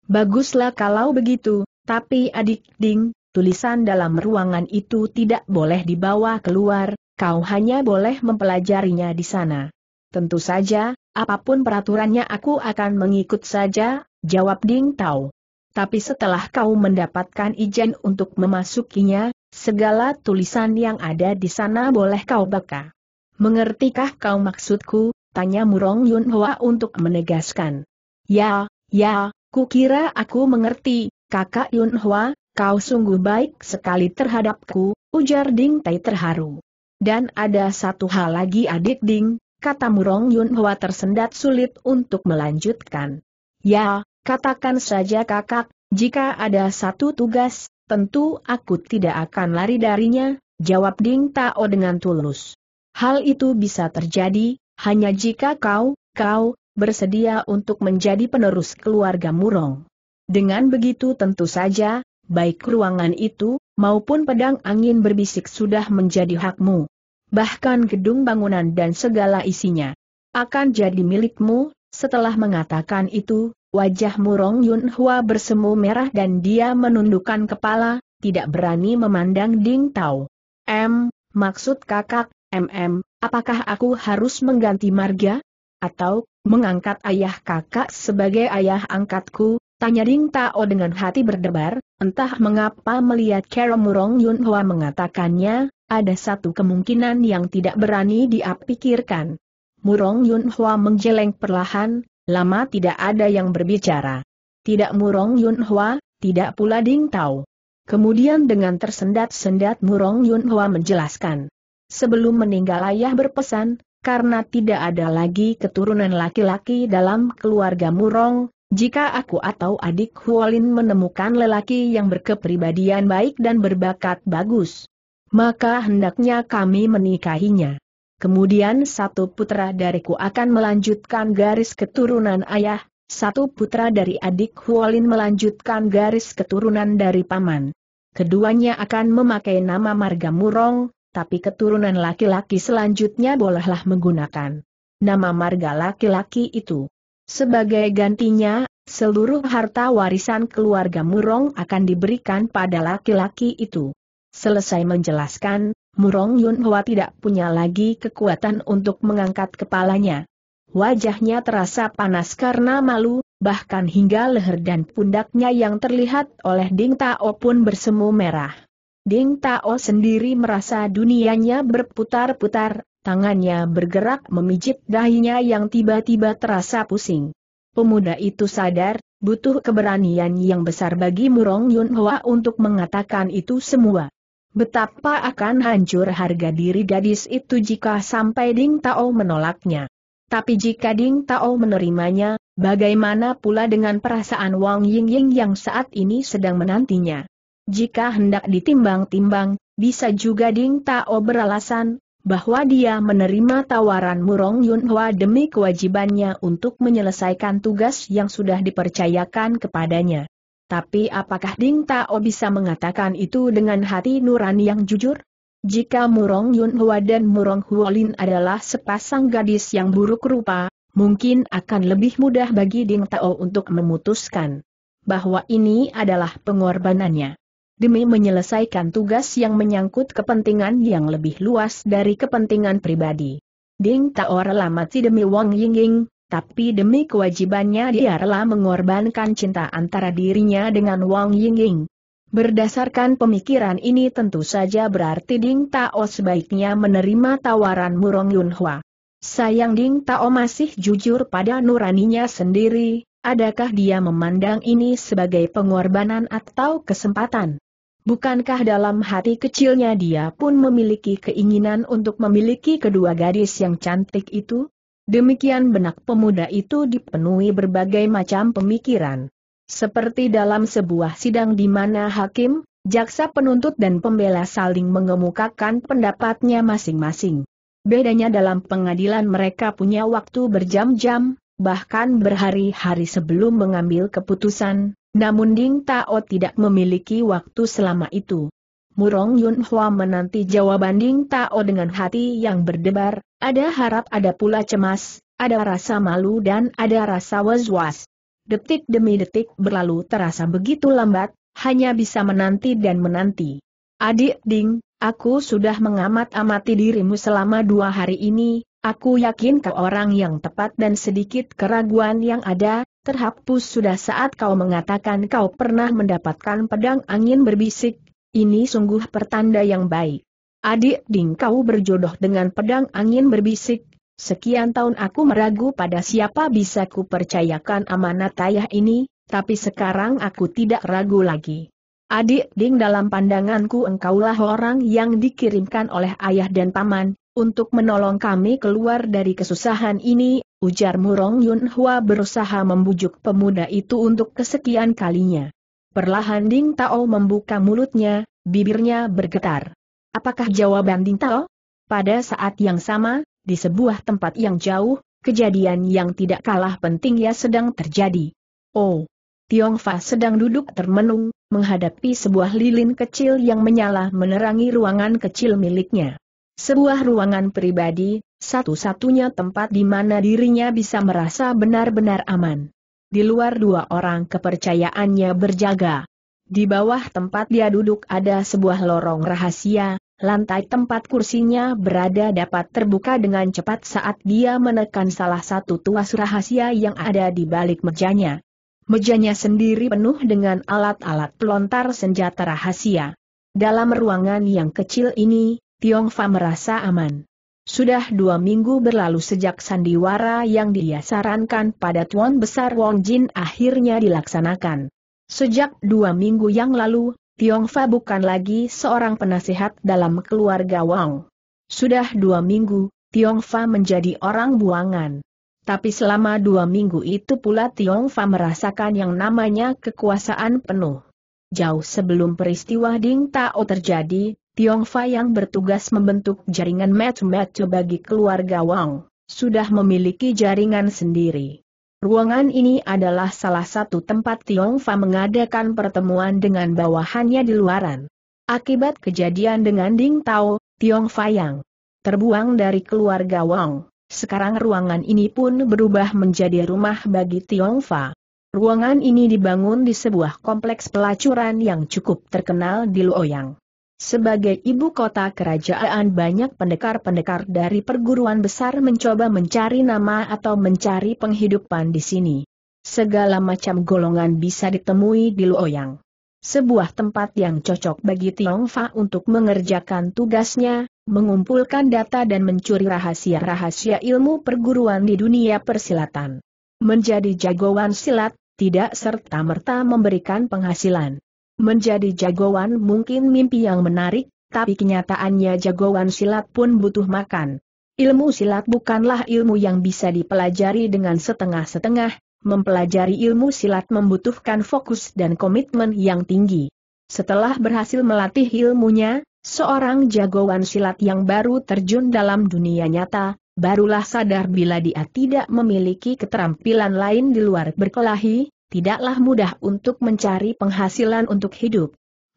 Baguslah kalau begitu, tapi adik Ding, tulisan dalam ruangan itu tidak boleh dibawa keluar, kau hanya boleh mempelajarinya di sana. Tentu saja, apapun peraturannya aku akan mengikut saja, jawab Ding Tao. Tapi setelah kau mendapatkan izin untuk memasukinya, segala tulisan yang ada di sana boleh kau baca. Mengertikah kau maksudku, Tanya Murong Yun Hoa untuk menegaskan. Ya, ya, kukira aku mengerti, kakak Yun Hoa, kau sungguh baik sekali terhadapku, ujar Ding Tai terharu. Dan ada satu hal lagi adik Ding, kata Murong Yun Hoa tersendat sulit untuk melanjutkan. Ya, katakan saja kakak, jika ada satu tugas, tentu aku tidak akan lari darinya, jawab Ding Tao dengan tulus. Hal itu bisa terjadi, hanya jika kau, kau, bersedia untuk menjadi penerus keluarga Murong. Dengan begitu tentu saja, baik ruangan itu, maupun pedang angin berbisik sudah menjadi hakmu. Bahkan gedung bangunan dan segala isinya. Akan jadi milikmu, setelah mengatakan itu, wajah Murong Yun Hua bersemu merah dan dia menundukkan kepala, tidak berani memandang Ding Tao. M, maksud kakak, MM, apakah aku harus mengganti marga? Atau, mengangkat ayah kakak sebagai ayah angkatku? Tanya Ding Tao dengan hati berdebar, entah mengapa melihat Murong Yun Hua mengatakannya, ada satu kemungkinan yang tidak berani diapikirkan. Murong Yun Hua menjeleng perlahan, lama tidak ada yang berbicara. Tidak Murong Yun Hua, tidak pula Ding Tao. Kemudian dengan tersendat-sendat Murong Yun Hua menjelaskan. Sebelum meninggal ayah berpesan, karena tidak ada lagi keturunan laki-laki dalam keluarga Murong, jika aku atau adik Huolin menemukan lelaki yang berkepribadian baik dan berbakat bagus, maka hendaknya kami menikahinya. Kemudian satu putra dariku akan melanjutkan garis keturunan ayah, satu putra dari adik Huolin melanjutkan garis keturunan dari paman. Keduanya akan memakai nama marga Murong, tapi keturunan laki-laki selanjutnya bolehlah menggunakan nama marga laki-laki itu. Sebagai gantinya, seluruh harta warisan keluarga Murong akan diberikan pada laki-laki itu. Selesai menjelaskan, Murong Yun tidak punya lagi kekuatan untuk mengangkat kepalanya. Wajahnya terasa panas karena malu, bahkan hingga leher dan pundaknya yang terlihat oleh Ding Tao pun bersemu merah. Ding Tao sendiri merasa dunianya berputar-putar, tangannya bergerak memijit dahinya yang tiba-tiba terasa pusing. Pemuda itu sadar, butuh keberanian yang besar bagi Murong Yun Hoa untuk mengatakan itu semua. Betapa akan hancur harga diri gadis itu jika sampai Ding Tao menolaknya. Tapi jika Ding Tao menerimanya, bagaimana pula dengan perasaan Wang Ying yang saat ini sedang menantinya? Jika hendak ditimbang-timbang, bisa juga Ding Tao beralasan, bahwa dia menerima tawaran Murong Yunhua demi kewajibannya untuk menyelesaikan tugas yang sudah dipercayakan kepadanya. Tapi apakah Ding Tao bisa mengatakan itu dengan hati nurani yang jujur? Jika Murong Yunhua dan Murong Huolin adalah sepasang gadis yang buruk rupa, mungkin akan lebih mudah bagi Ding Tao untuk memutuskan bahwa ini adalah pengorbanannya demi menyelesaikan tugas yang menyangkut kepentingan yang lebih luas dari kepentingan pribadi. Ding Tao rela mati demi Wang Yingying, tapi demi kewajibannya dia rela mengorbankan cinta antara dirinya dengan Wang Yingying. Berdasarkan pemikiran ini tentu saja berarti Ding Tao sebaiknya menerima tawaran Murong Yunhua. Sayang Ding Tao masih jujur pada nuraninya sendiri, adakah dia memandang ini sebagai pengorbanan atau kesempatan? Bukankah dalam hati kecilnya dia pun memiliki keinginan untuk memiliki kedua gadis yang cantik itu? Demikian benak pemuda itu dipenuhi berbagai macam pemikiran. Seperti dalam sebuah sidang di mana hakim, jaksa penuntut dan pembela saling mengemukakan pendapatnya masing-masing. Bedanya dalam pengadilan mereka punya waktu berjam-jam, bahkan berhari-hari sebelum mengambil keputusan, namun Ding Tao tidak memiliki waktu selama itu. Murong Yun Hua menanti jawaban Ding Tao dengan hati yang berdebar, ada harap ada pula cemas, ada rasa malu dan ada rasa was-was. Detik demi detik berlalu terasa begitu lambat, hanya bisa menanti dan menanti. Adik Ding, aku sudah mengamat-amati dirimu selama dua hari ini, aku yakin ke orang yang tepat dan sedikit keraguan yang ada, terhapus sudah saat kau mengatakan kau pernah mendapatkan pedang angin berbisik, ini sungguh pertanda yang baik. Adik Ding kau berjodoh dengan pedang angin berbisik, sekian tahun aku meragu pada siapa bisa ku percayakan amanat ayah ini, tapi sekarang aku tidak ragu lagi. Adik Ding dalam pandanganku engkaulah orang yang dikirimkan oleh ayah dan paman, untuk menolong kami keluar dari kesusahan ini, ujar Murong Yun Hua berusaha membujuk pemuda itu untuk kesekian kalinya. Perlahan Ding Tao membuka mulutnya, bibirnya bergetar. Apakah jawaban Ding Tao? Pada saat yang sama, di sebuah tempat yang jauh, kejadian yang tidak kalah penting ya sedang terjadi. Oh! Tiong Fa sedang duduk termenung, menghadapi sebuah lilin kecil yang menyala menerangi ruangan kecil miliknya. Sebuah ruangan pribadi, satu-satunya tempat di mana dirinya bisa merasa benar-benar aman. Di luar dua orang kepercayaannya berjaga. Di bawah tempat dia duduk ada sebuah lorong rahasia, lantai tempat kursinya berada dapat terbuka dengan cepat saat dia menekan salah satu tuas rahasia yang ada di balik mejanya. Mejanya sendiri penuh dengan alat-alat pelontar senjata rahasia. Dalam ruangan yang kecil ini, Tiongfa merasa aman. Sudah dua minggu berlalu sejak sandiwara yang dia sarankan pada Tuan Besar Wong Jin akhirnya dilaksanakan. Sejak dua minggu yang lalu, Tiongfa bukan lagi seorang penasehat dalam keluarga Wang. Sudah dua minggu, Tiongfa menjadi orang buangan. Tapi selama dua minggu itu pula Tiongfa merasakan yang namanya kekuasaan penuh. Jauh sebelum peristiwa Ding Tao terjadi, Tiong Fa yang bertugas membentuk jaringan match match bagi keluarga Wang, sudah memiliki jaringan sendiri. Ruangan ini adalah salah satu tempat Tiong Fa mengadakan pertemuan dengan bawahannya di luaran. Akibat kejadian dengan Ding Tao, Tiong Fa yang terbuang dari keluarga Wang, sekarang ruangan ini pun berubah menjadi rumah bagi Tiong Fa. Ruangan ini dibangun di sebuah kompleks pelacuran yang cukup terkenal di Luoyang. Sebagai ibu kota kerajaan banyak pendekar-pendekar dari perguruan besar mencoba mencari nama atau mencari penghidupan di sini. Segala macam golongan bisa ditemui di Luoyang. Sebuah tempat yang cocok bagi Tiongfa untuk mengerjakan tugasnya, mengumpulkan data dan mencuri rahasia-rahasia ilmu perguruan di dunia persilatan. Menjadi jagoan silat, tidak serta-merta memberikan penghasilan. Menjadi jagoan mungkin mimpi yang menarik, tapi kenyataannya jagoan silat pun butuh makan. Ilmu silat bukanlah ilmu yang bisa dipelajari dengan setengah-setengah, mempelajari ilmu silat membutuhkan fokus dan komitmen yang tinggi. Setelah berhasil melatih ilmunya, seorang jagoan silat yang baru terjun dalam dunia nyata, barulah sadar bila dia tidak memiliki keterampilan lain di luar berkelahi, tidaklah mudah untuk mencari penghasilan untuk hidup.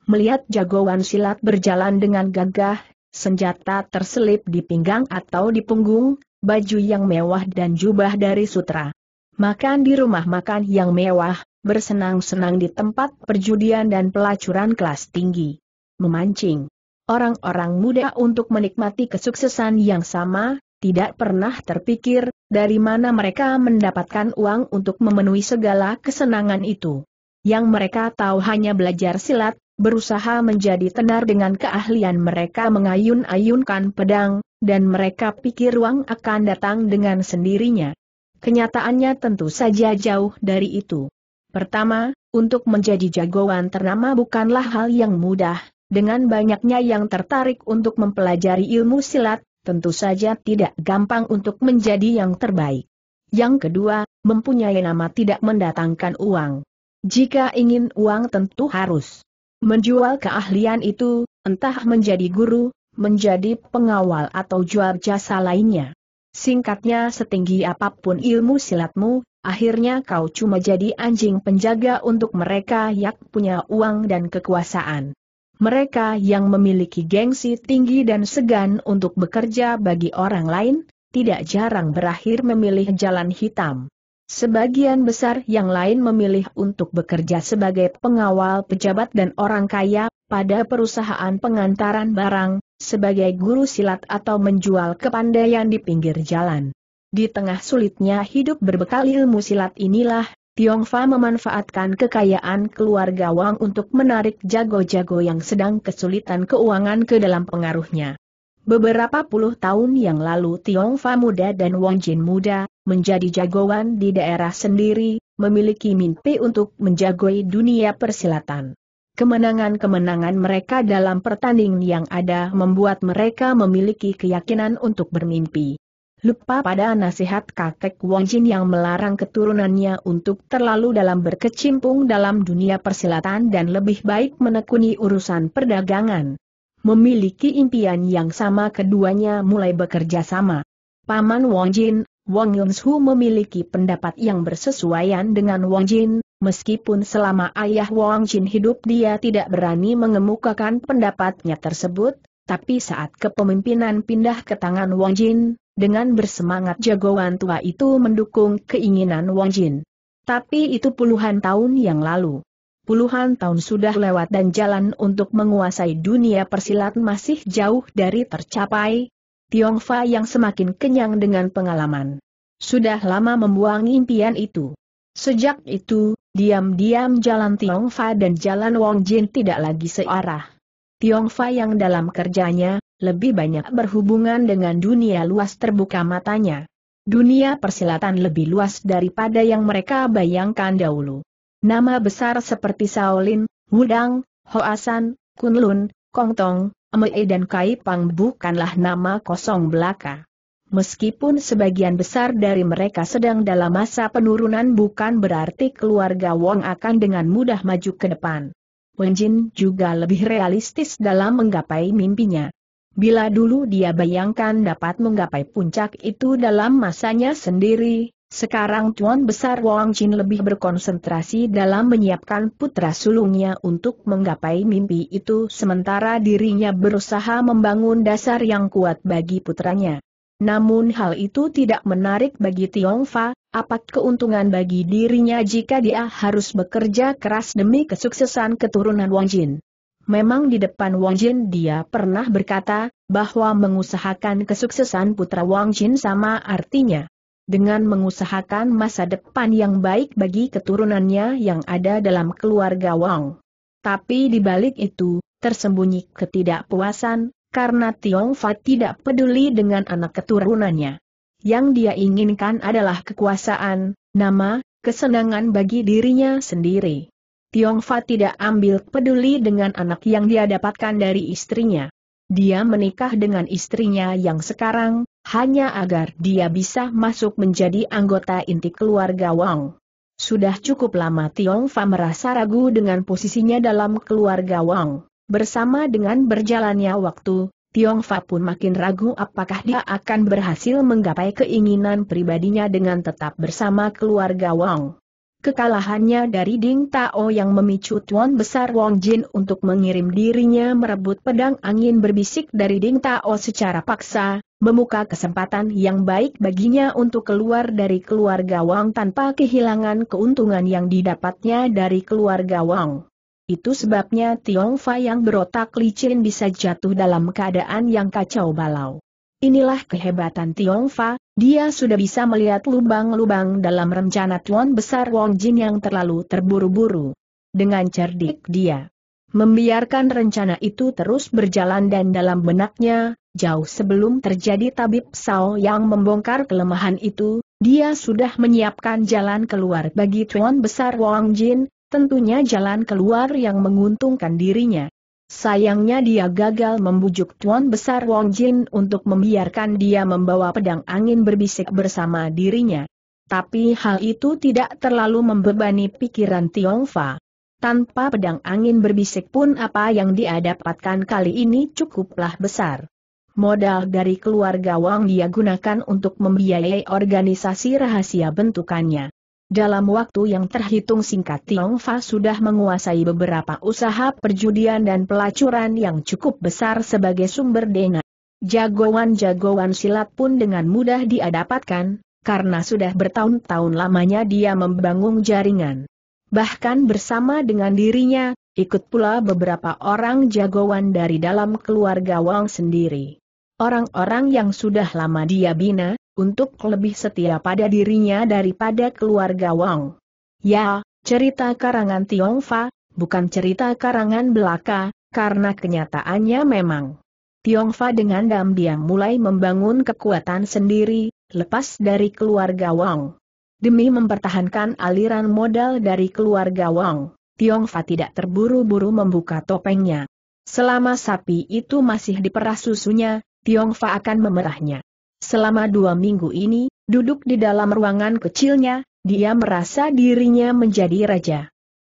Melihat jagoan silat berjalan dengan gagah, senjata terselip di pinggang atau di punggung, baju yang mewah dan jubah dari sutra. Makan di rumah makan yang mewah, bersenang-senang di tempat perjudian dan pelacuran kelas tinggi. Memancing orang-orang muda untuk menikmati kesuksesan yang sama, tidak pernah terpikir dari mana mereka mendapatkan uang untuk memenuhi segala kesenangan itu. Yang mereka tahu hanya belajar silat, berusaha menjadi tenar dengan keahlian mereka mengayun-ayunkan pedang, dan mereka pikir uang akan datang dengan sendirinya. Kenyataannya tentu saja jauh dari itu. Pertama, untuk menjadi jagoan ternama bukanlah hal yang mudah, dengan banyaknya yang tertarik untuk mempelajari ilmu silat, tentu saja tidak gampang untuk menjadi yang terbaik. Yang kedua, mempunyai nama tidak mendatangkan uang. Jika ingin uang tentu harus menjual keahlian itu, entah menjadi guru, menjadi pengawal atau jual jasa lainnya. Singkatnya setinggi apapun ilmu silatmu, akhirnya kau cuma jadi anjing penjaga untuk mereka yang punya uang dan kekuasaan mereka yang memiliki gengsi tinggi dan segan untuk bekerja bagi orang lain, tidak jarang berakhir memilih jalan hitam. Sebagian besar yang lain memilih untuk bekerja sebagai pengawal pejabat dan orang kaya pada perusahaan pengantaran barang, sebagai guru silat atau menjual kepandaian di pinggir jalan. Di tengah sulitnya hidup berbekal ilmu silat inilah Tiongfa memanfaatkan kekayaan keluarga Wang untuk menarik jago-jago yang sedang kesulitan keuangan ke dalam pengaruhnya. Beberapa puluh tahun yang lalu Tiongfa muda dan Wang Jin muda, menjadi jagoan di daerah sendiri, memiliki mimpi untuk menjagoi dunia persilatan. Kemenangan-kemenangan mereka dalam pertandingan yang ada membuat mereka memiliki keyakinan untuk bermimpi. Lupa pada nasihat kakek Wong Jin yang melarang keturunannya untuk terlalu dalam berkecimpung dalam dunia persilatan dan lebih baik menekuni urusan perdagangan. Memiliki impian yang sama keduanya mulai bekerja sama. Paman Wong Jin, Wong Yunshu memiliki pendapat yang bersesuaian dengan Wong Jin, Meskipun selama ayah Wang Jin hidup dia tidak berani mengemukakan pendapatnya tersebut, tapi saat kepemimpinan pindah ke tangan Wang Jin, dengan bersemangat jagoan tua itu mendukung keinginan Wang Jin. Tapi itu puluhan tahun yang lalu. Puluhan tahun sudah lewat dan jalan untuk menguasai dunia persilat masih jauh dari tercapai. Tiong Fa yang semakin kenyang dengan pengalaman. Sudah lama membuang impian itu. Sejak itu, diam-diam jalan Tiong Fa dan jalan Wang Jin tidak lagi searah. Tiong Fa yang dalam kerjanya, lebih banyak berhubungan dengan dunia luas terbuka matanya. Dunia persilatan lebih luas daripada yang mereka bayangkan dahulu. Nama besar seperti Shaolin, Wudang, Hoasan, Kunlun, Kongtong, Emei dan Kaipang bukanlah nama kosong belaka. Meskipun sebagian besar dari mereka sedang dalam masa penurunan bukan berarti keluarga Wong akan dengan mudah maju ke depan. Wenjin juga lebih realistis dalam menggapai mimpinya. Bila dulu dia bayangkan dapat menggapai puncak itu dalam masanya sendiri, sekarang Tuan Besar Wang Chin lebih berkonsentrasi dalam menyiapkan putra sulungnya untuk menggapai mimpi itu sementara dirinya berusaha membangun dasar yang kuat bagi putranya. Namun hal itu tidak menarik bagi Tiong Fa, apa keuntungan bagi dirinya jika dia harus bekerja keras demi kesuksesan keturunan Wang Jin. Memang di depan Wang Jin dia pernah berkata, bahwa mengusahakan kesuksesan putra Wang Jin sama artinya. Dengan mengusahakan masa depan yang baik bagi keturunannya yang ada dalam keluarga Wang. Tapi di balik itu, tersembunyi ketidakpuasan, karena Tiong Fa tidak peduli dengan anak keturunannya. Yang dia inginkan adalah kekuasaan, nama, kesenangan bagi dirinya sendiri. Tiong Fa tidak ambil peduli dengan anak yang dia dapatkan dari istrinya. Dia menikah dengan istrinya yang sekarang, hanya agar dia bisa masuk menjadi anggota inti keluarga Wang. Sudah cukup lama Tiong Fa merasa ragu dengan posisinya dalam keluarga Wang. Bersama dengan berjalannya waktu, Tiong Fa pun makin ragu apakah dia akan berhasil menggapai keinginan pribadinya dengan tetap bersama keluarga Wang. Kekalahannya dari Ding Tao yang memicu Tuan Besar Wong Jin untuk mengirim dirinya merebut pedang angin berbisik dari Ding Tao secara paksa, membuka kesempatan yang baik baginya untuk keluar dari keluarga Wang tanpa kehilangan keuntungan yang didapatnya dari keluarga Wang. Itu sebabnya Tiong Fa yang berotak licin bisa jatuh dalam keadaan yang kacau balau. Inilah kehebatan Tiongfa, dia sudah bisa melihat lubang-lubang dalam rencana Tuan Besar Wong Jin yang terlalu terburu-buru. Dengan cerdik dia membiarkan rencana itu terus berjalan dan dalam benaknya, jauh sebelum terjadi tabib Sao yang membongkar kelemahan itu, dia sudah menyiapkan jalan keluar bagi Tuan Besar Wang Jin, tentunya jalan keluar yang menguntungkan dirinya. Sayangnya dia gagal membujuk Tuan Besar Wong Jin untuk membiarkan dia membawa pedang angin berbisik bersama dirinya. Tapi hal itu tidak terlalu membebani pikiran Tiong Fa. Tanpa pedang angin berbisik pun apa yang dia dapatkan kali ini cukuplah besar. Modal dari keluarga Wang dia gunakan untuk membiayai organisasi rahasia bentukannya. Dalam waktu yang terhitung singkat Tiong Fa sudah menguasai beberapa usaha perjudian dan pelacuran yang cukup besar sebagai sumber dana. Jagoan-jagoan silat pun dengan mudah diadapatkan, karena sudah bertahun-tahun lamanya dia membangun jaringan. Bahkan bersama dengan dirinya, ikut pula beberapa orang jagoan dari dalam keluarga Wang sendiri. Orang-orang yang sudah lama dia bina, untuk lebih setia pada dirinya daripada keluarga Wang. Ya, cerita karangan Tiongfa, bukan cerita karangan belaka, karena kenyataannya memang. Tiongfa dengan diam-diam mulai membangun kekuatan sendiri, lepas dari keluarga Wang. Demi mempertahankan aliran modal dari keluarga Wang, Tiongfa tidak terburu-buru membuka topengnya. Selama sapi itu masih diperas susunya, Tiongfa akan memerahnya. Selama dua minggu ini, duduk di dalam ruangan kecilnya, dia merasa dirinya menjadi raja.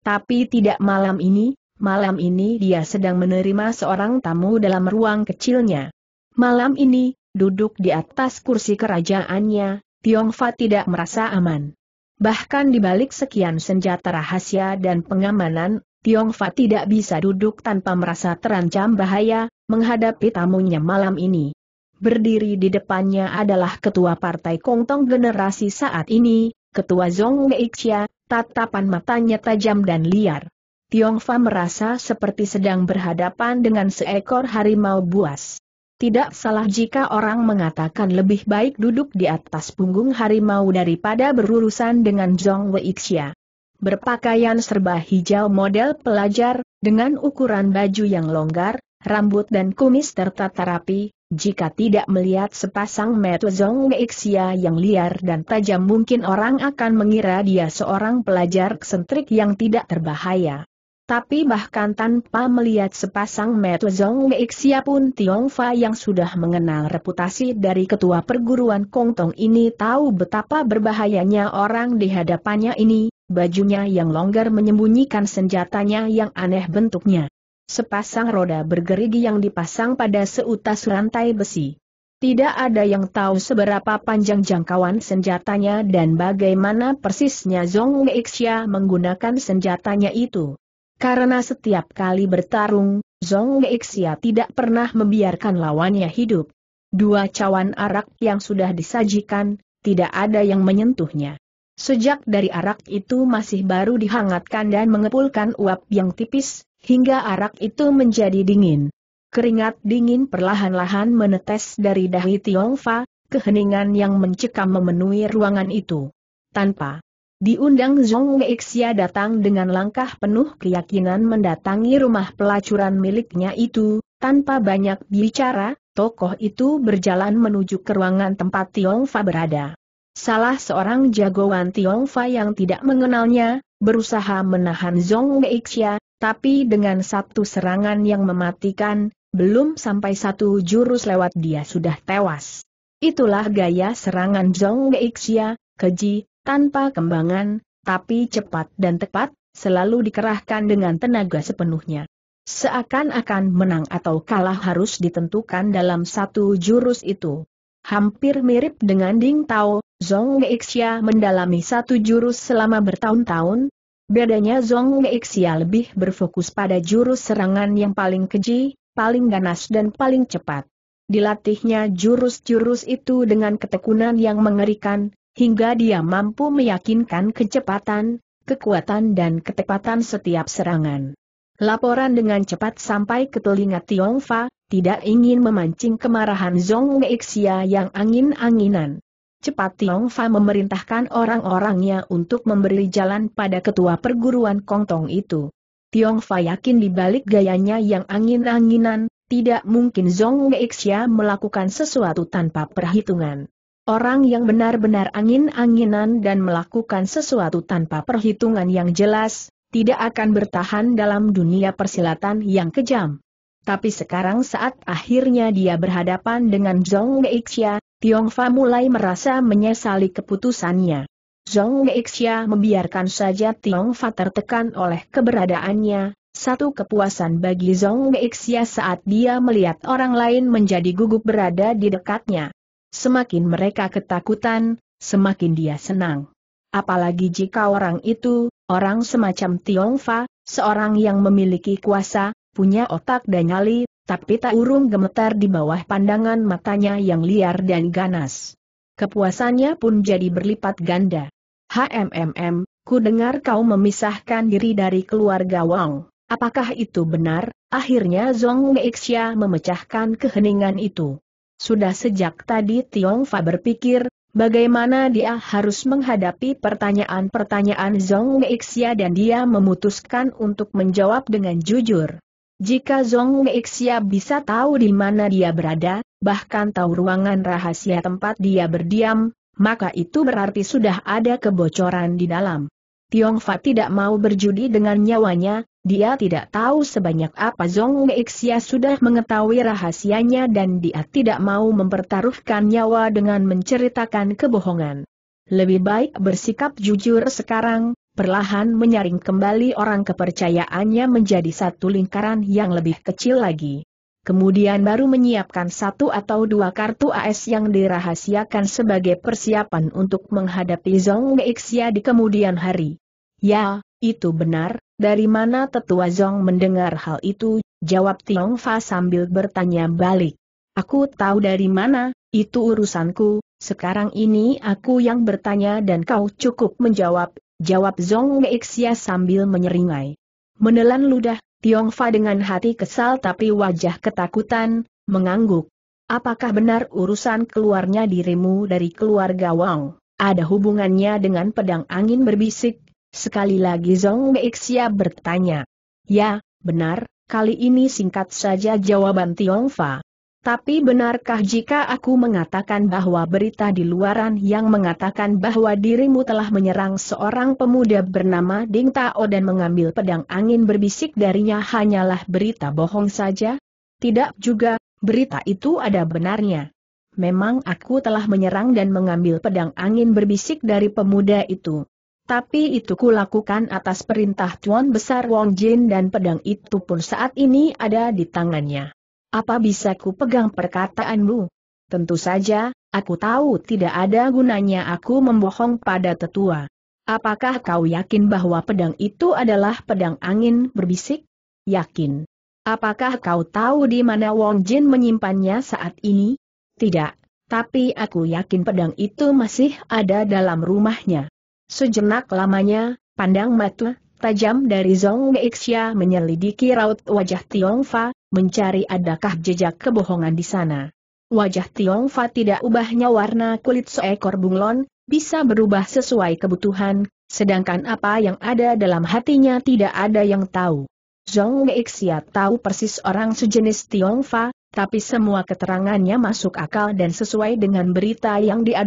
Tapi tidak malam ini, malam ini dia sedang menerima seorang tamu dalam ruang kecilnya. Malam ini, duduk di atas kursi kerajaannya, Tiongfa tidak merasa aman. Bahkan di balik sekian senjata rahasia dan pengamanan, Tiongfa tidak bisa duduk tanpa merasa terancam bahaya, menghadapi tamunya malam ini berdiri di depannya adalah ketua partai Kongtong generasi saat ini, ketua Zhong Weixia, tatapan matanya tajam dan liar. Tiong Fa merasa seperti sedang berhadapan dengan seekor harimau buas. Tidak salah jika orang mengatakan lebih baik duduk di atas punggung harimau daripada berurusan dengan Zhong Weixia. Berpakaian serba hijau model pelajar, dengan ukuran baju yang longgar, rambut dan kumis tertata rapi, jika tidak melihat sepasang metozong meixia yang liar dan tajam mungkin orang akan mengira dia seorang pelajar sentrik yang tidak terbahaya. Tapi bahkan tanpa melihat sepasang metozong meixia pun Tiong Fa yang sudah mengenal reputasi dari ketua perguruan Kongtong ini tahu betapa berbahayanya orang di hadapannya ini, bajunya yang longgar menyembunyikan senjatanya yang aneh bentuknya sepasang roda bergerigi yang dipasang pada seutas rantai besi. Tidak ada yang tahu seberapa panjang jangkauan senjatanya dan bagaimana persisnya Zong Weixia menggunakan senjatanya itu. Karena setiap kali bertarung, Zong Weixia tidak pernah membiarkan lawannya hidup. Dua cawan arak yang sudah disajikan, tidak ada yang menyentuhnya. Sejak dari arak itu masih baru dihangatkan dan mengepulkan uap yang tipis, hingga arak itu menjadi dingin. Keringat dingin perlahan-lahan menetes dari dahi Tiongfa, keheningan yang mencekam memenuhi ruangan itu. Tanpa diundang Zhong Weixia datang dengan langkah penuh keyakinan mendatangi rumah pelacuran miliknya itu, tanpa banyak bicara, tokoh itu berjalan menuju ke ruangan tempat Tiongfa berada. Salah seorang jagoan Tiongfa yang tidak mengenalnya, berusaha menahan Zhong Weixia, tapi dengan satu serangan yang mematikan, belum sampai satu jurus lewat dia sudah tewas. Itulah gaya serangan Zhong Weixia, keji, tanpa kembangan, tapi cepat dan tepat, selalu dikerahkan dengan tenaga sepenuhnya. Seakan-akan menang atau kalah harus ditentukan dalam satu jurus itu hampir mirip dengan Ding Tao, Zong Ngexia mendalami satu jurus selama bertahun-tahun. Bedanya Zong Ngexia lebih berfokus pada jurus serangan yang paling keji, paling ganas dan paling cepat. Dilatihnya jurus-jurus itu dengan ketekunan yang mengerikan, hingga dia mampu meyakinkan kecepatan, kekuatan dan ketepatan setiap serangan. Laporan dengan cepat sampai ke telinga Tiongfa, tidak ingin memancing kemarahan Zong Weixia yang angin-anginan. Cepat Tiongfa memerintahkan orang-orangnya untuk memberi jalan pada ketua perguruan Kongtong itu. Tiongfa yakin di balik gayanya yang angin-anginan, tidak mungkin Zong Weixia melakukan sesuatu tanpa perhitungan. Orang yang benar-benar angin-anginan dan melakukan sesuatu tanpa perhitungan yang jelas, tidak akan bertahan dalam dunia persilatan yang kejam. Tapi sekarang saat akhirnya dia berhadapan dengan Zhong Geixia, Tiongfa mulai merasa menyesali keputusannya. Zhong Geixia membiarkan saja Tiongfa tertekan oleh keberadaannya, satu kepuasan bagi Zhong Geixia saat dia melihat orang lain menjadi gugup berada di dekatnya. Semakin mereka ketakutan, semakin dia senang. Apalagi jika orang itu, Orang semacam Tiongfa, seorang yang memiliki kuasa, punya otak dan nyali, tapi tak urung gemetar di bawah pandangan matanya yang liar dan ganas. Kepuasannya pun jadi berlipat ganda. HMMM, ku dengar kau memisahkan diri dari keluarga Wang. Apakah itu benar? Akhirnya Zong Xia memecahkan keheningan itu. Sudah sejak tadi Tiongfa berpikir, Bagaimana dia harus menghadapi pertanyaan-pertanyaan Zhong Weixia dan dia memutuskan untuk menjawab dengan jujur. Jika Zhong Weixia bisa tahu di mana dia berada, bahkan tahu ruangan rahasia tempat dia berdiam, maka itu berarti sudah ada kebocoran di dalam. Tiongfa tidak mau berjudi dengan nyawanya, dia tidak tahu sebanyak apa Zong Xia sudah mengetahui rahasianya dan dia tidak mau mempertaruhkan nyawa dengan menceritakan kebohongan. Lebih baik bersikap jujur sekarang, perlahan menyaring kembali orang kepercayaannya menjadi satu lingkaran yang lebih kecil lagi. Kemudian baru menyiapkan satu atau dua kartu AS yang dirahasiakan sebagai persiapan untuk menghadapi Zong Xia di kemudian hari. Ya, itu benar, dari mana tetua Zong mendengar hal itu, jawab Tiong Fa sambil bertanya balik. Aku tahu dari mana, itu urusanku, sekarang ini aku yang bertanya dan kau cukup menjawab, jawab Zong Ngexia sambil menyeringai. Menelan ludah, Tiong Fa dengan hati kesal tapi wajah ketakutan, mengangguk. Apakah benar urusan keluarnya dirimu dari keluarga Wang? Ada hubungannya dengan pedang angin berbisik, Sekali lagi Zong Meixia bertanya. Ya, benar, kali ini singkat saja jawaban Tiongfa. Tapi benarkah jika aku mengatakan bahwa berita di luaran yang mengatakan bahwa dirimu telah menyerang seorang pemuda bernama Ding Tao dan mengambil pedang angin berbisik darinya hanyalah berita bohong saja? Tidak juga, berita itu ada benarnya. Memang aku telah menyerang dan mengambil pedang angin berbisik dari pemuda itu. Tapi itu kulakukan atas perintah Tuan Besar Wong Jin dan pedang itu pun saat ini ada di tangannya. Apa bisa ku pegang perkataanmu? Tentu saja, aku tahu tidak ada gunanya aku membohong pada tetua. Apakah kau yakin bahwa pedang itu adalah pedang angin berbisik? Yakin. Apakah kau tahu di mana Wong Jin menyimpannya saat ini? Tidak, tapi aku yakin pedang itu masih ada dalam rumahnya. Sejenak lamanya, pandang mata, tajam dari Zong Xia menyelidiki raut wajah Fa, mencari adakah jejak kebohongan di sana. Wajah Fa tidak ubahnya warna kulit seekor bunglon, bisa berubah sesuai kebutuhan, sedangkan apa yang ada dalam hatinya tidak ada yang tahu. Zhong Xia tahu persis orang sejenis Fa, tapi semua keterangannya masuk akal dan sesuai dengan berita yang dia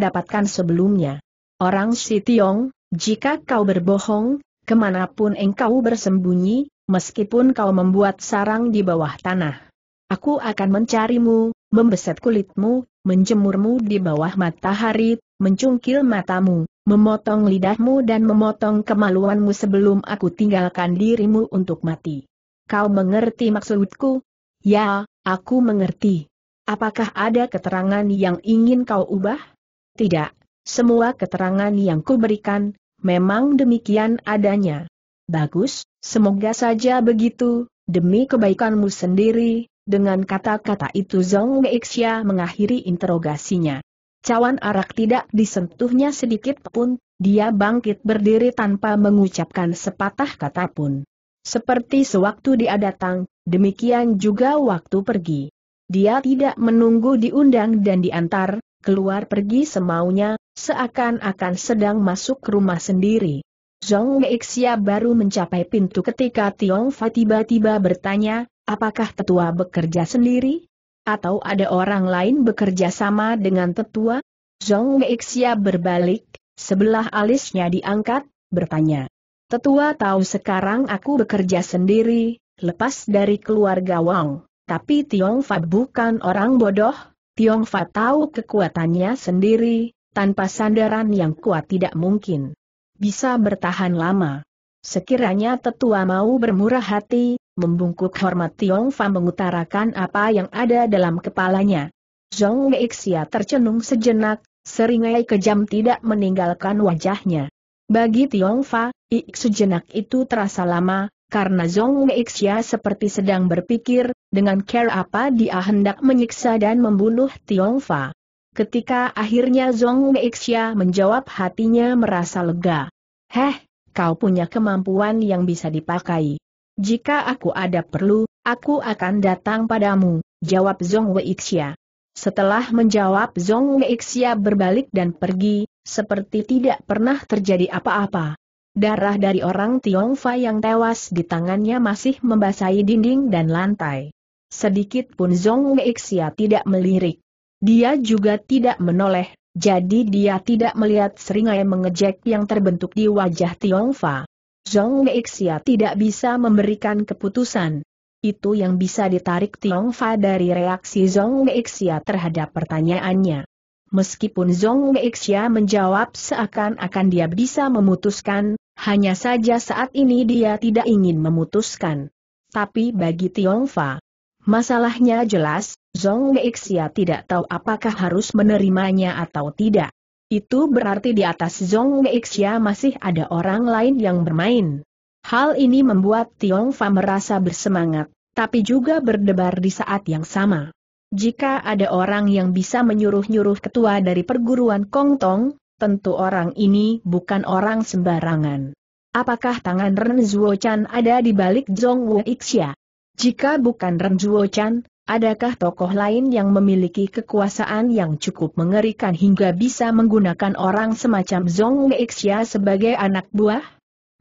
sebelumnya. Orang Si Tiong, jika kau berbohong, kemanapun engkau bersembunyi, meskipun kau membuat sarang di bawah tanah. Aku akan mencarimu, membeset kulitmu, menjemurmu di bawah matahari, mencungkil matamu, memotong lidahmu dan memotong kemaluanmu sebelum aku tinggalkan dirimu untuk mati. Kau mengerti maksudku? Ya, aku mengerti. Apakah ada keterangan yang ingin kau ubah? Tidak, semua keterangan yang kuberikan, memang demikian adanya. Bagus, semoga saja begitu, demi kebaikanmu sendiri, dengan kata-kata itu Zong Xia mengakhiri interogasinya. Cawan arak tidak disentuhnya sedikit pun, dia bangkit berdiri tanpa mengucapkan sepatah kata pun. Seperti sewaktu dia datang, demikian juga waktu pergi. Dia tidak menunggu diundang dan diantar, keluar pergi semaunya, seakan-akan sedang masuk rumah sendiri. Zhong Meixia baru mencapai pintu ketika Tiong Fa tiba-tiba bertanya, apakah tetua bekerja sendiri? Atau ada orang lain bekerja sama dengan tetua? Zhong Meixia berbalik, sebelah alisnya diangkat, bertanya. Tetua tahu sekarang aku bekerja sendiri, lepas dari keluarga Wang. Tapi Tiong Fa bukan orang bodoh, Tiong Fa tahu kekuatannya sendiri, tanpa sandaran yang kuat tidak mungkin bisa bertahan lama. Sekiranya tetua mau bermurah hati, membungkuk hormat Tiong Fa mengutarakan apa yang ada dalam kepalanya. Zhong Meixia tercenung sejenak, seringai kejam tidak meninggalkan wajahnya. Bagi Tiong Fa, ik sejenak itu terasa lama, karena Zhong Meixia seperti sedang berpikir, dengan care apa dia hendak menyiksa dan membunuh Tiong Fa. Ketika akhirnya Zong Xia menjawab hatinya merasa lega. Heh, kau punya kemampuan yang bisa dipakai. Jika aku ada perlu, aku akan datang padamu, jawab Zong Xia. Setelah menjawab Zong Xia berbalik dan pergi, seperti tidak pernah terjadi apa-apa. Darah dari orang Tiongfa yang tewas di tangannya masih membasahi dinding dan lantai. Sedikit pun Zong Weixia tidak melirik. Dia juga tidak menoleh, jadi dia tidak melihat seringai mengejek yang terbentuk di wajah Tiongfa. Zong Weixia tidak bisa memberikan keputusan. Itu yang bisa ditarik Tiongfa dari reaksi Zong Weixia terhadap pertanyaannya. Meskipun Zong Weixia menjawab seakan-akan dia bisa memutuskan, hanya saja saat ini dia tidak ingin memutuskan. Tapi bagi Tiongfa, Masalahnya jelas, Zong Xia tidak tahu apakah harus menerimanya atau tidak. Itu berarti di atas Zong Xia masih ada orang lain yang bermain. Hal ini membuat Tiong Fa merasa bersemangat, tapi juga berdebar di saat yang sama. Jika ada orang yang bisa menyuruh-nyuruh ketua dari perguruan Kongtong, tentu orang ini bukan orang sembarangan. Apakah tangan Ren Zuo Chan ada di balik Zong Xia? Jika bukan Renjuo Chan, adakah tokoh lain yang memiliki kekuasaan yang cukup mengerikan hingga bisa menggunakan orang semacam Zong Xia sebagai anak buah?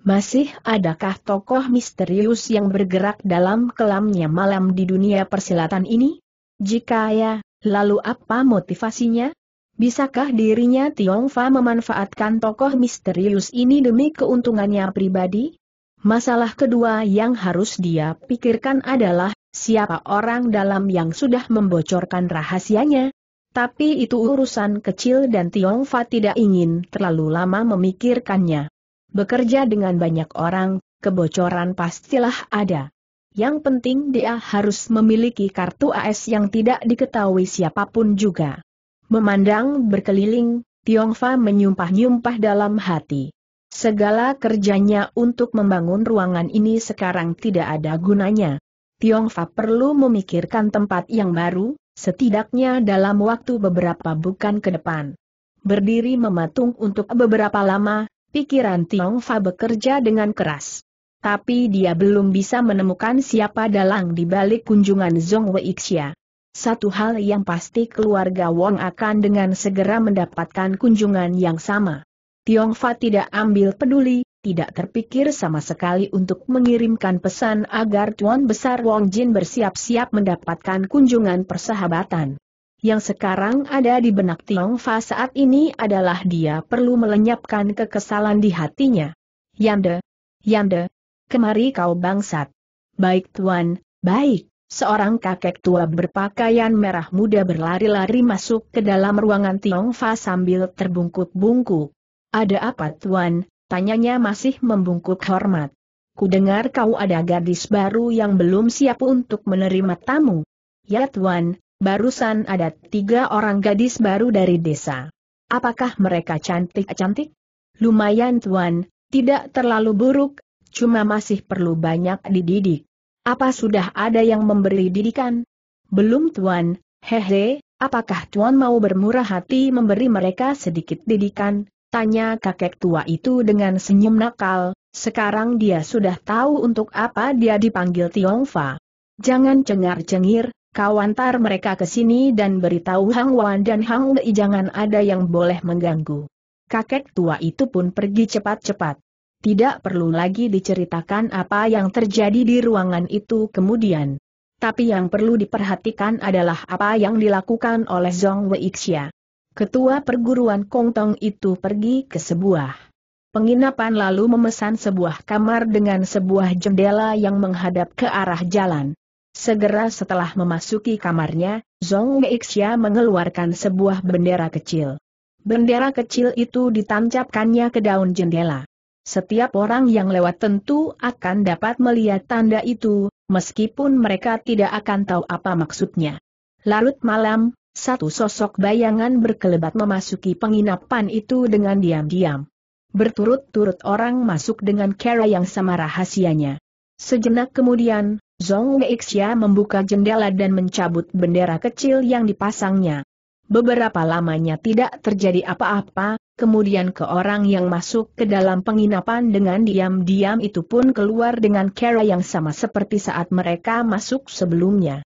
Masih adakah tokoh misterius yang bergerak dalam kelamnya malam di dunia persilatan ini? Jika ya, lalu apa motivasinya? Bisakah dirinya Fa memanfaatkan tokoh misterius ini demi keuntungannya pribadi? Masalah kedua yang harus dia pikirkan adalah, siapa orang dalam yang sudah membocorkan rahasianya? Tapi itu urusan kecil dan Tiong Fa tidak ingin terlalu lama memikirkannya. Bekerja dengan banyak orang, kebocoran pastilah ada. Yang penting dia harus memiliki kartu AS yang tidak diketahui siapapun juga. Memandang berkeliling, Tiong Fa menyumpah-nyumpah dalam hati. Segala kerjanya untuk membangun ruangan ini sekarang tidak ada gunanya. Tiongfa perlu memikirkan tempat yang baru, setidaknya dalam waktu beberapa bukan ke depan. Berdiri mematung untuk beberapa lama, pikiran Tiongfa bekerja dengan keras. Tapi dia belum bisa menemukan siapa dalang di balik kunjungan Zhong Weixia. Satu hal yang pasti keluarga Wong akan dengan segera mendapatkan kunjungan yang sama. Tiongfa tidak ambil peduli, tidak terpikir sama sekali untuk mengirimkan pesan agar Tuan Besar Wong Jin bersiap-siap mendapatkan kunjungan persahabatan. Yang sekarang ada di benak Tiongfa saat ini adalah dia perlu melenyapkan kekesalan di hatinya. Yamde, Yamde, kemari kau bangsat. Baik Tuan, baik. Seorang kakek tua berpakaian merah muda berlari-lari masuk ke dalam ruangan Tiongfa sambil terbungkuk-bungkuk. Ada apa tuan? Tanyanya masih membungkuk hormat. Kudengar kau ada gadis baru yang belum siap untuk menerima tamu. Ya tuan, barusan ada tiga orang gadis baru dari desa. Apakah mereka cantik-cantik? Lumayan tuan, tidak terlalu buruk, cuma masih perlu banyak dididik. Apa sudah ada yang memberi didikan? Belum tuan, hehe, apakah tuan mau bermurah hati memberi mereka sedikit didikan? Tanya kakek tua itu dengan senyum nakal, sekarang dia sudah tahu untuk apa dia dipanggil Tiongfa. Jangan cengar-cengir, kau antar mereka ke sini dan beritahu Hang Wan dan Hang Wei jangan ada yang boleh mengganggu. Kakek tua itu pun pergi cepat-cepat. Tidak perlu lagi diceritakan apa yang terjadi di ruangan itu kemudian. Tapi yang perlu diperhatikan adalah apa yang dilakukan oleh Zhong Weixia. Ketua perguruan Kongtong itu pergi ke sebuah penginapan lalu memesan sebuah kamar dengan sebuah jendela yang menghadap ke arah jalan. Segera setelah memasuki kamarnya, Zhong Meixia mengeluarkan sebuah bendera kecil. Bendera kecil itu ditancapkannya ke daun jendela. Setiap orang yang lewat tentu akan dapat melihat tanda itu, meskipun mereka tidak akan tahu apa maksudnya. Larut malam, satu sosok bayangan berkelebat memasuki penginapan itu dengan diam-diam. Berturut-turut orang masuk dengan cara yang sama rahasianya. Sejenak kemudian, Zong Weixia membuka jendela dan mencabut bendera kecil yang dipasangnya. Beberapa lamanya tidak terjadi apa-apa, kemudian ke orang yang masuk ke dalam penginapan dengan diam-diam itu pun keluar dengan cara yang sama seperti saat mereka masuk sebelumnya.